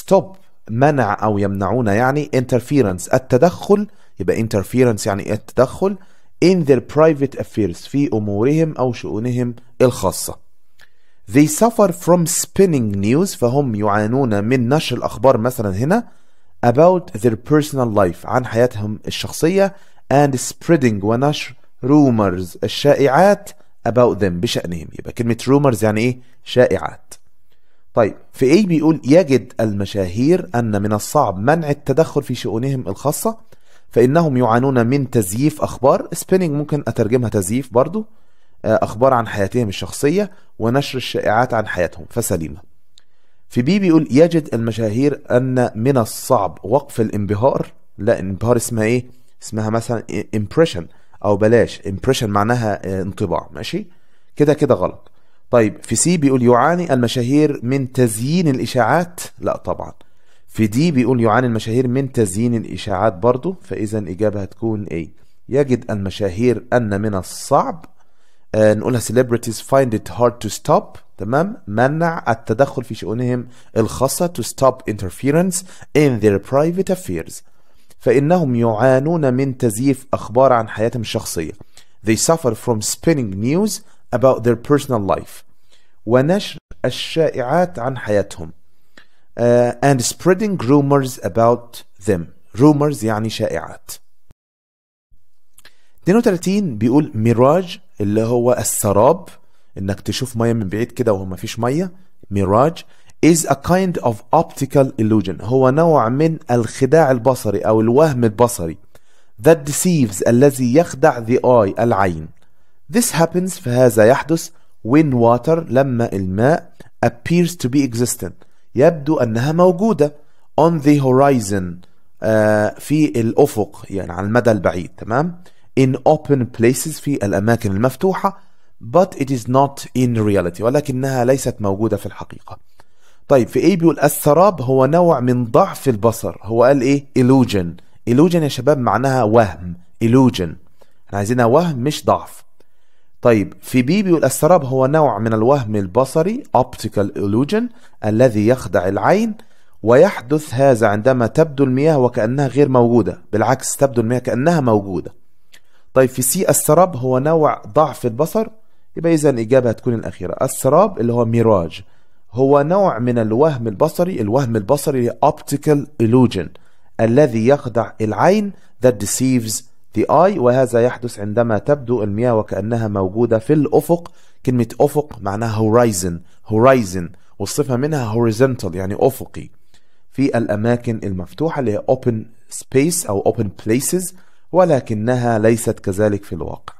stop منع أو يمنعون يعني interference التدخل يبقى interference يعني التدخل in their private affairs في أمورهم أو شؤونهم الخاصة they suffer from spinning news فهم يعانون من نشر الأخبار مثلا هنا about their personal life عن حياتهم الشخصية and spreading ونشر rumors الشائعات about them بشأنهم يبقى كلمة rumors يعني إيه شائعات طيب في اي بيقول يجد المشاهير ان من الصعب منع التدخل في شؤونهم الخاصه فانهم يعانون من تزييف اخبار سبيننج ممكن اترجمها تزييف برضو آه، اخبار عن حياتهم الشخصيه ونشر الشائعات عن حياتهم فسليمه في بي بيقول يجد المشاهير ان من الصعب وقف الانبهار لا انبهار اسمها ايه اسمها مثلا امبريشن او بلاش امبريشن معناها آه، انطباع ماشي كده كده غلط طيب في سي بيقول يعاني المشاهير من تزيين الإشاعات لا طبعا في دي بيقول يعاني المشاهير من تزيين الإشاعات برضو فإذا الإجابة هتكون إيه يجد المشاهير أن من الصعب آه نقولها celebrities find it hard to stop تمام منع التدخل في شؤونهم الخاصة to stop interference in their private affairs فإنهم يعانون من تزييف أخبار عن حياتهم الشخصية they suffer from spinning news about their personal life ونشر الشائعات عن حياتهم uh, and spreading rumors about them rumors يعني شائعات 32 بيقول ميراج اللي هو السراب انك تشوف ميه من بعيد كده وهو فيش ميه ميراج is a kind of optical illusion هو نوع من الخداع البصري أو الوهم البصري that deceives الذي يخدع the eye العين this happens فهذا يحدث when water لما الماء appears to be existent يبدو أنها موجودة on the horizon uh, في الأفق يعني على المدى البعيد تمام in open places في الأماكن المفتوحة but it is not in reality ولكنها ليست موجودة في الحقيقة طيب في ايه بيقول السراب هو نوع من ضعف البصر هو قال ايه illusion illusion يا شباب معناها وهم illusion احنا عايزينها وهم مش ضعف طيب في بي بيقول السراب هو نوع من الوهم البصري optical illusion الذي يخدع العين ويحدث هذا عندما تبدو المياه وكأنها غير موجودة بالعكس تبدو المياه كأنها موجودة طيب في سي السراب هو نوع ضعف البصر يبقى إذا الإجابة هتكون الأخيرة السراب اللي هو ميراج هو نوع من الوهم البصري الوهم البصري optical illusion الذي يخدع العين that deceives the eye وهذا يحدث عندما تبدو المياه وكأنها موجودة في الأفق كلمة أفق معناها هورايزن هورايزن والصفة منها هوريزونتال يعني أفقي في الأماكن المفتوحة اللي هي اوبن سبيس أو اوبن بليسز ولكنها ليست كذلك في الواقع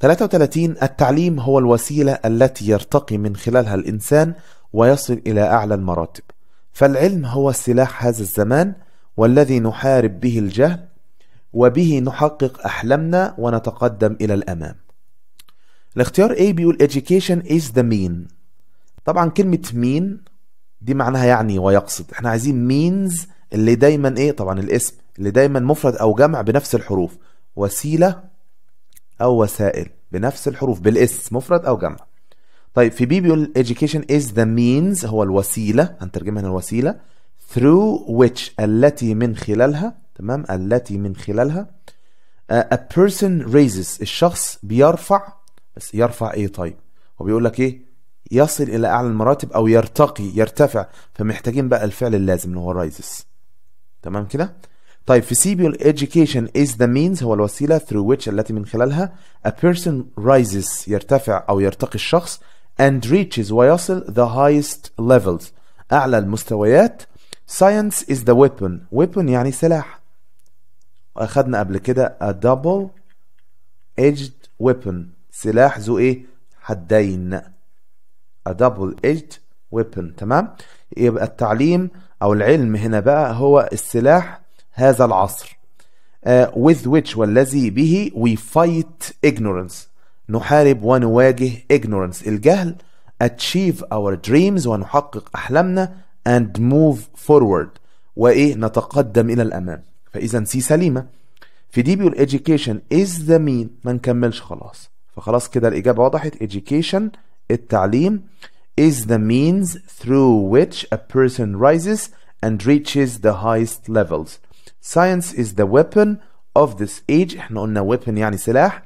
33 التعليم هو الوسيلة التي يرتقي من خلالها الإنسان ويصل إلى أعلى المراتب فالعلم هو سلاح هذا الزمان والذي نحارب به الجهل وبه نحقق أحلامنا ونتقدم إلى الأمام الاختيار A بيقول education is the mean طبعا كلمة مين دي معناها يعني ويقصد احنا عايزين means اللي دايما ايه طبعا الاسم اللي دايما مفرد او جمع بنفس الحروف وسيلة او وسائل بنفس الحروف بالاس مفرد او جمع طيب في بي بيقول education is the means هو الوسيلة هنترجمها هنا الوسيلة through which التي من خلالها تمام التي من خلالها uh, a person raises الشخص بيرفع بس يرفع ايه طيب هو بيقول لك ايه يصل الى اعلى المراتب او يرتقي يرتفع فمحتاجين بقى الفعل اللازم اللي هو raises تمام كده طيب في سي بيقول education is the means هو الوسيله through which التي من خلالها a person rises يرتفع او يرتقي الشخص and reaches ويصل the highest levels اعلى المستويات science is the weapon weapon يعني سلاح أخذنا قبل كده a double edged weapon سلاح ذو إيه حدين a double edged weapon تمام يبقى التعليم أو العلم هنا بقى هو السلاح هذا العصر uh, with which والذي به we fight ignorance نحارب ونواجه ignorance الجهل achieve our dreams ونحقق أحلامنا and move forward وإيه نتقدم إلى الأمام فإذا سي سليمة في دي بيقول education is the mean ما نكملش خلاص فخلاص كده الإجابة وضحت education التعليم is the means through which a person rises and reaches the highest levels science is the weapon of this age احنا قلنا weapon يعني سلاح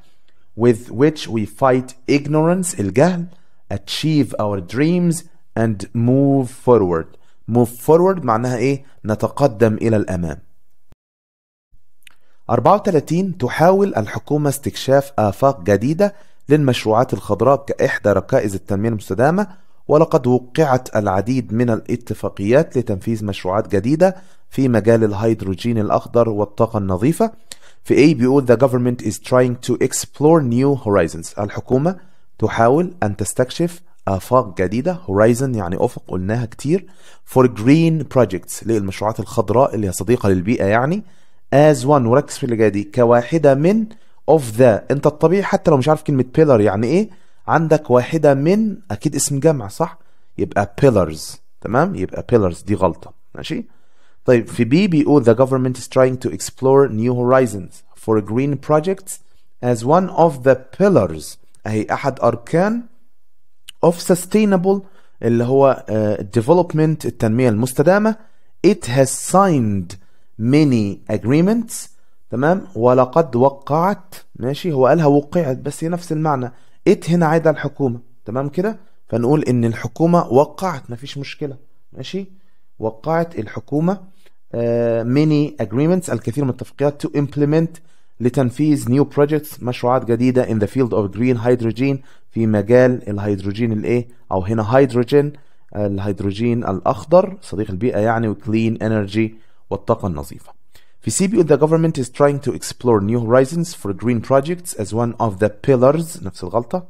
with which we fight ignorance الجهل achieve our dreams and move forward move forward معناها ايه نتقدم الى الامام 34 تحاول الحكومة استكشاف آفاق جديدة للمشروعات الخضراء كإحدى ركائز التنمية المستدامة ولقد وقعت العديد من الاتفاقيات لتنفيذ مشروعات جديدة في مجال الهيدروجين الأخضر والطاقة النظيفة في أي بيقول The government is trying to explore new horizons الحكومة تحاول أن تستكشف آفاق جديدة هورايزن يعني أفق قلناها كتير for green projects للمشروعات الخضراء اللي هي صديقة للبيئة يعني as one وركز في اللي جاي دي كواحدة من of the أنت الطبيعي حتى لو مش عارف كلمة pillar يعني إيه عندك واحدة من أكيد اسم جمع صح يبقى pillars تمام يبقى pillars دي غلطة ماشي طيب في بي بيقول the government is trying to explore new horizons for green projects as one of the pillars أهي أحد أركان of Sustainable اللي هو آه، Development التنمية المستدامة It has signed many agreements تمام ولقد وقعت ماشي هو قالها وقعت بس هي نفس المعنى it هنا عايدة الحكومة تمام كده فنقول ان الحكومة وقعت مفيش مشكلة ماشي وقعت الحكومة uh, many agreements الكثير من التفقيات to implement لتنفيذ نيو بروجكتس مشروعات جديدة in the field of green hydrogen في مجال الهيدروجين الايه او هنا هيدروجين آه، الهيدروجين الاخضر صديق البيئة يعني وكلين انرجي والطاقة النظيفة في سي بي ذا جوفرمنت از تراينج تو اكسبلور نيو هورايزنز فور جرين بروجكتس از وان اوف ذا بيلرز نفس الغلطة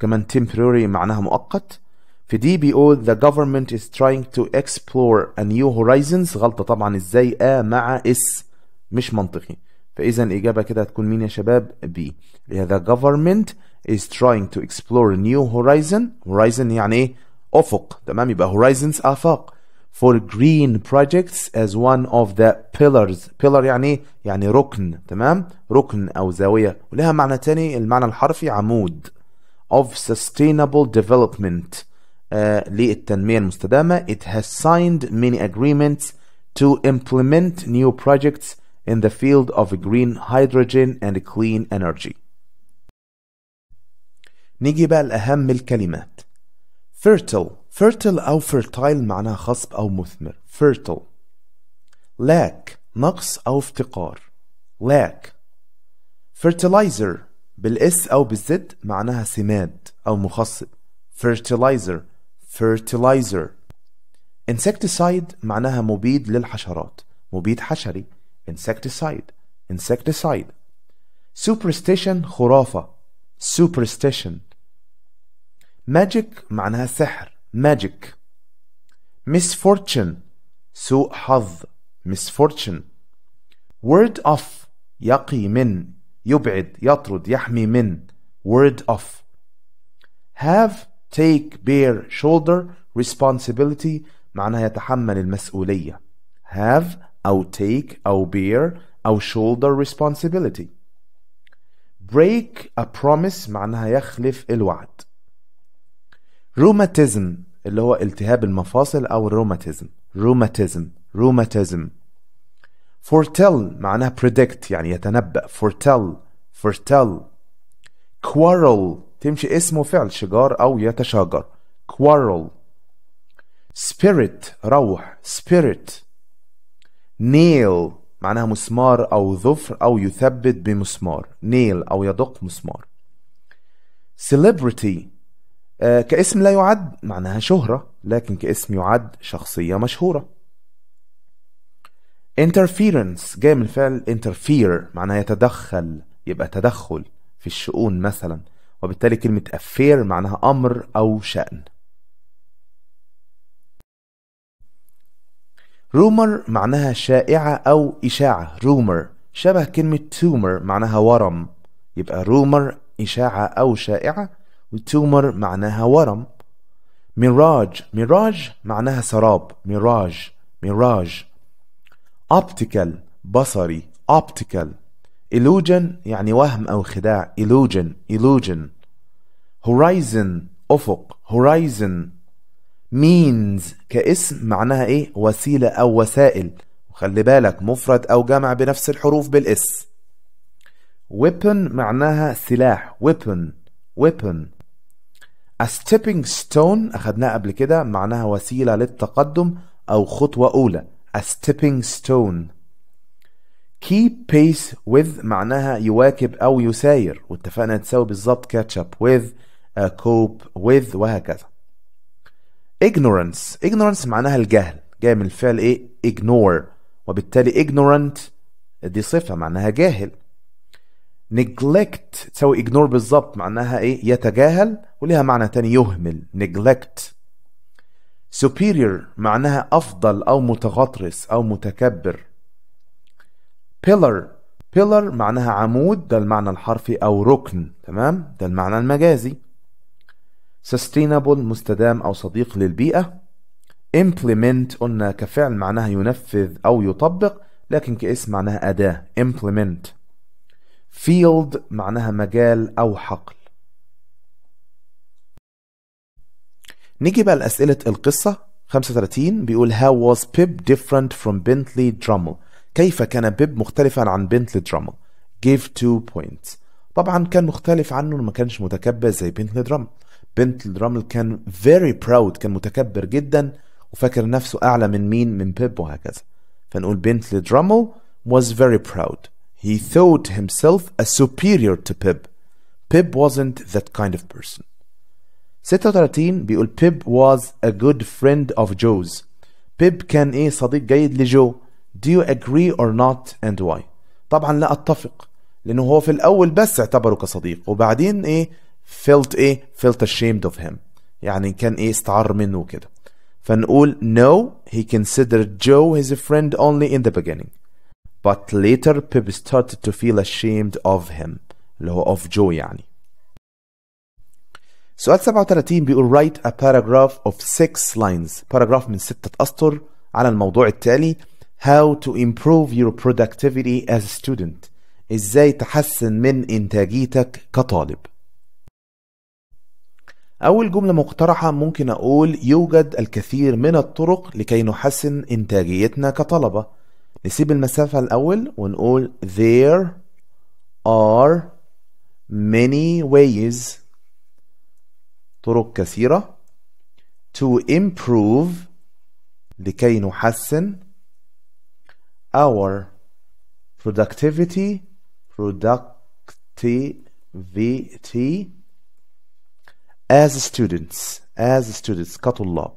كمان temporary معناها مؤقت في دي بي او ذا جوفرمنت از تراينج تو اكسبلور ا نيو هورايزنز غلطة طبعا ازاي ا مع اس مش منطقي فإذا الإجابة كده هتكون مين يا شباب؟ بي The government is trying to explore new horizon horizon يعني إيه؟ أفق تمام يبقى horizons آفاق for green projects as one of the pillars pillar يعني إيه؟ يعني ركن تمام؟ ركن أو زاوية ولها معنى تاني المعنى الحرفي عمود of sustainable development للتنمية المستدامة it has signed many agreements to implement new projects in the field of green hydrogen and clean energy. نيجي بقى لأهم الكلمات fertile fertile أو fertile معناها خصب أو مثمر fertile lack نقص أو افتقار lack fertilizer بالاس أو بالزد معناها سماد أو مخصب fertilizer fertilizer insecticide معناها مبيد للحشرات مبيد حشري insecticide, insecticide. Superstition خرافة superstition magic معناها سحر magic misfortune سوء حظ misfortune word of يقي من يبعد يطرد يحمي من word of have take bear shoulder responsibility معناها يتحمل المسؤولية have أو take أو bear أو shoulder responsibility break a promise معناها يخلف الوعد rheumatism اللي هو التهاب المفاصل أو الروماتيزم rheumatism rheumatism foretell معناها predict يعني يتنبأ foretell foretell quarrel تمشي اسم وفعل شجار أو يتشاجر quarrel spirit روح spirit نيل معناها مسمار أو ظفر أو يثبت بمسمار نيل أو يدق مسمار celebrity آه كاسم لا يعد معناها شهرة لكن كاسم يعد شخصية مشهورة interference جاي من فعل interfere معناها يتدخل يبقى تدخل في الشؤون مثلا وبالتالي كلمة affair معناها أمر أو شأن رومر معناها شائعة أو إشاعة رومر شبه كلمة تومر معناها ورم يبقى رومر إشاعة أو شائعة وتومر معناها ورم ميراج ميراج معناها سراب ميراج ميراج اوبتيكال بصري اوبتيكال إلوجن يعني وهم أو خداع إلوجن إلوجن هورايزن أفق هورايزن means كاسم معناها ايه وسيلة او وسائل وخلي بالك مفرد او جمع بنفس الحروف بالاس weapon معناها سلاح weapon weapon a stepping stone اخدناها قبل كده معناها وسيلة للتقدم او خطوة اولى a stepping stone keep pace with معناها يواكب او يساير واتفقنا تساوي بالظبط catch up with a uh, cope with وهكذا ignorance ignorance معناها الجهل جاي من الفعل ايه ignore وبالتالي ignorant دي صفة معناها جاهل neglect تساوي ignore بالظبط معناها ايه يتجاهل وليها معنى تاني يهمل neglect superior معناها افضل او متغطرس او متكبر pillar pillar معناها عمود ده المعنى الحرفي او ركن تمام ده المعنى المجازي sustainable مستدام أو صديق للبيئة implement قلنا كفعل معناها ينفذ أو يطبق لكن كاسم معناها أداة implement field معناها مجال أو حقل نيجي بقى لأسئلة القصة 35 بيقول How was Pip different from Bentley Drummel كيف كان بيب مختلفا عن بنتلي درامل Give two points طبعا كان مختلف عنه ما كانش متكبر زي بنتلي درامل بنت الرمل كان very proud كان متكبر جدا وفاكر نفسه أعلى من مين من بيب وهكذا فنقول بنت الرمل was very proud he thought himself a superior to Pip Pip wasn't that kind of person 36 بيقول Pip was a good friend of Joe's Pip كان إيه صديق جيد لجو Do you agree or not and why طبعا لا أتفق لأنه هو في الأول بس اعتبره كصديق وبعدين إيه felt ايه felt ashamed of him يعني كان ايه استعر منه كده فنقول no he considered Joe his friend only in the beginning but later Pip started to feel ashamed of him اللي هو of Joe يعني سؤال 37 بيقول write a paragraph of six lines paragraph من ستة أسطر على الموضوع التالي how to improve your productivity as a student ازاي تحسن من انتاجيتك كطالب أول جملة مقترحة ممكن أقول يوجد الكثير من الطرق لكي نحسن إنتاجيتنا كطلبة نسيب المسافة الأول ونقول there are many ways طرق كثيرة to improve لكي نحسن our productivity productivity as students as students كطلاب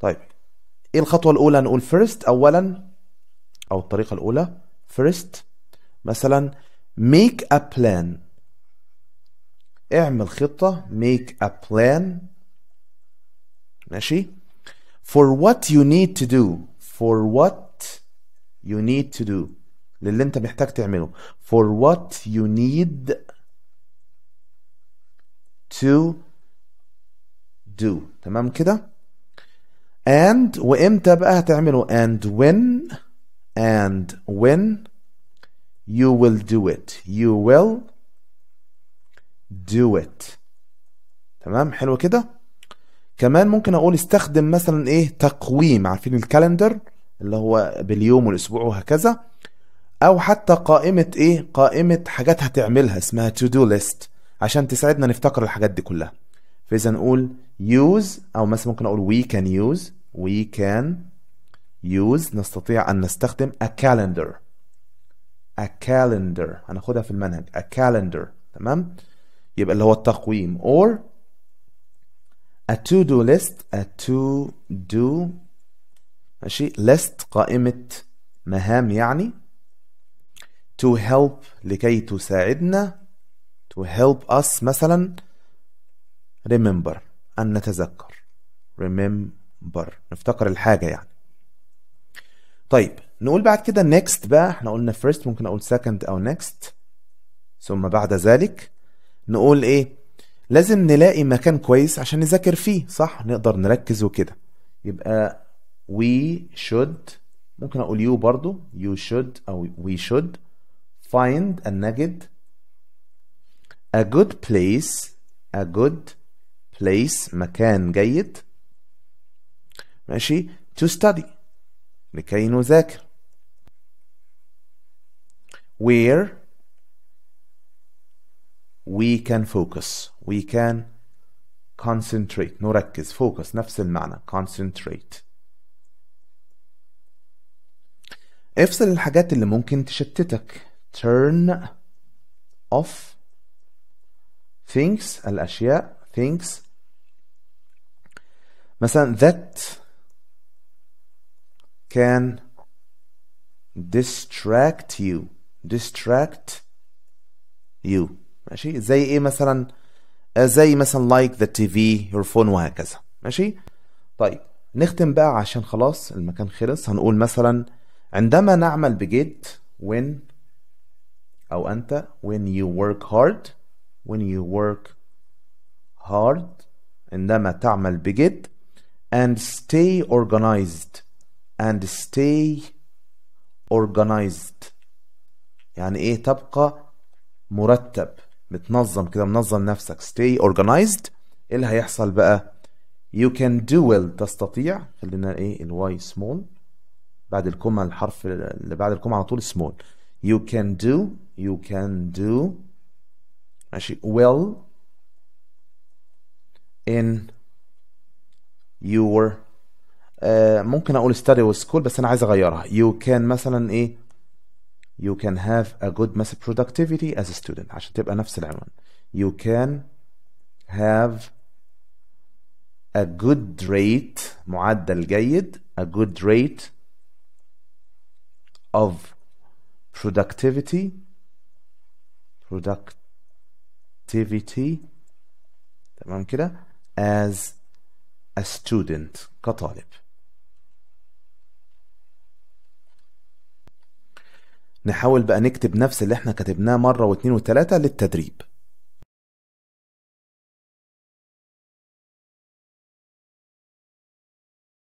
طيب ايه الخطوة الأولى نقول first أولا أو الطريقة الأولى first مثلا make a plan اعمل خطة make a plan ماشي for what you need to do for what you need to do للي انت محتاج تعمله for what you need to do تمام كده and وامتى بقى هتعمله and when and when you will do it you will do it تمام حلو كده كمان ممكن اقول استخدم مثلا ايه تقويم عارفين الكالندر اللي هو باليوم والاسبوع وهكذا او حتى قائمه ايه قائمه حاجات هتعملها اسمها تو دو ليست عشان تساعدنا نفتكر الحاجات دي كلها فاذا نقول use او مثلا ممكن اقول we can use we can use نستطيع ان نستخدم a calendar a calendar هناخدها في المنهج a calendar تمام يبقى اللي هو التقويم or a to do list a to do ماشي list قائمة مهام يعني to help لكي تساعدنا to help us مثلا remember أن نتذكر remember نفتكر الحاجة يعني طيب نقول بعد كده next بقى احنا قلنا first ممكن أقول second أو next ثم بعد ذلك نقول إيه لازم نلاقي مكان كويس عشان نذاكر فيه صح نقدر نركز وكده يبقى we should ممكن أقول you برضو you should أو we should find أن نجد a good place a good place مكان جيد ماشي to study لكي نذاكر where we can focus we can concentrate نركز focus نفس المعنى concentrate افصل الحاجات اللي ممكن تشتتك turn off things الأشياء things مثلا that can distract you distract you ماشي زي ايه مثلا آه، زي مثلا like the TV your phone وهكذا ماشي طيب نختم بقى عشان خلاص المكان خلص هنقول مثلا عندما نعمل بجد when أو أنت when you work hard when you work hard عندما تعمل بجد and stay organized and stay organized يعني ايه تبقى مرتب متنظم كده منظم نفسك stay organized ايه اللي هيحصل بقى you can do well تستطيع خلينا ايه الواي small بعد الكومة الحرف اللي بعد الكومة على طول small you can do you can do Well, will in your uh, ممكن اقول study with school بس انا عايز اغيرها you can مثلا ايه you can have a good math productivity as a student عشان تبقى نفس العنوان you can have a good rate معدل جيد a good rate of productivity product activity تمام كده as a student كطالب نحاول بقى نكتب نفس اللي احنا كتبناه مرة واثنين وثلاثة للتدريب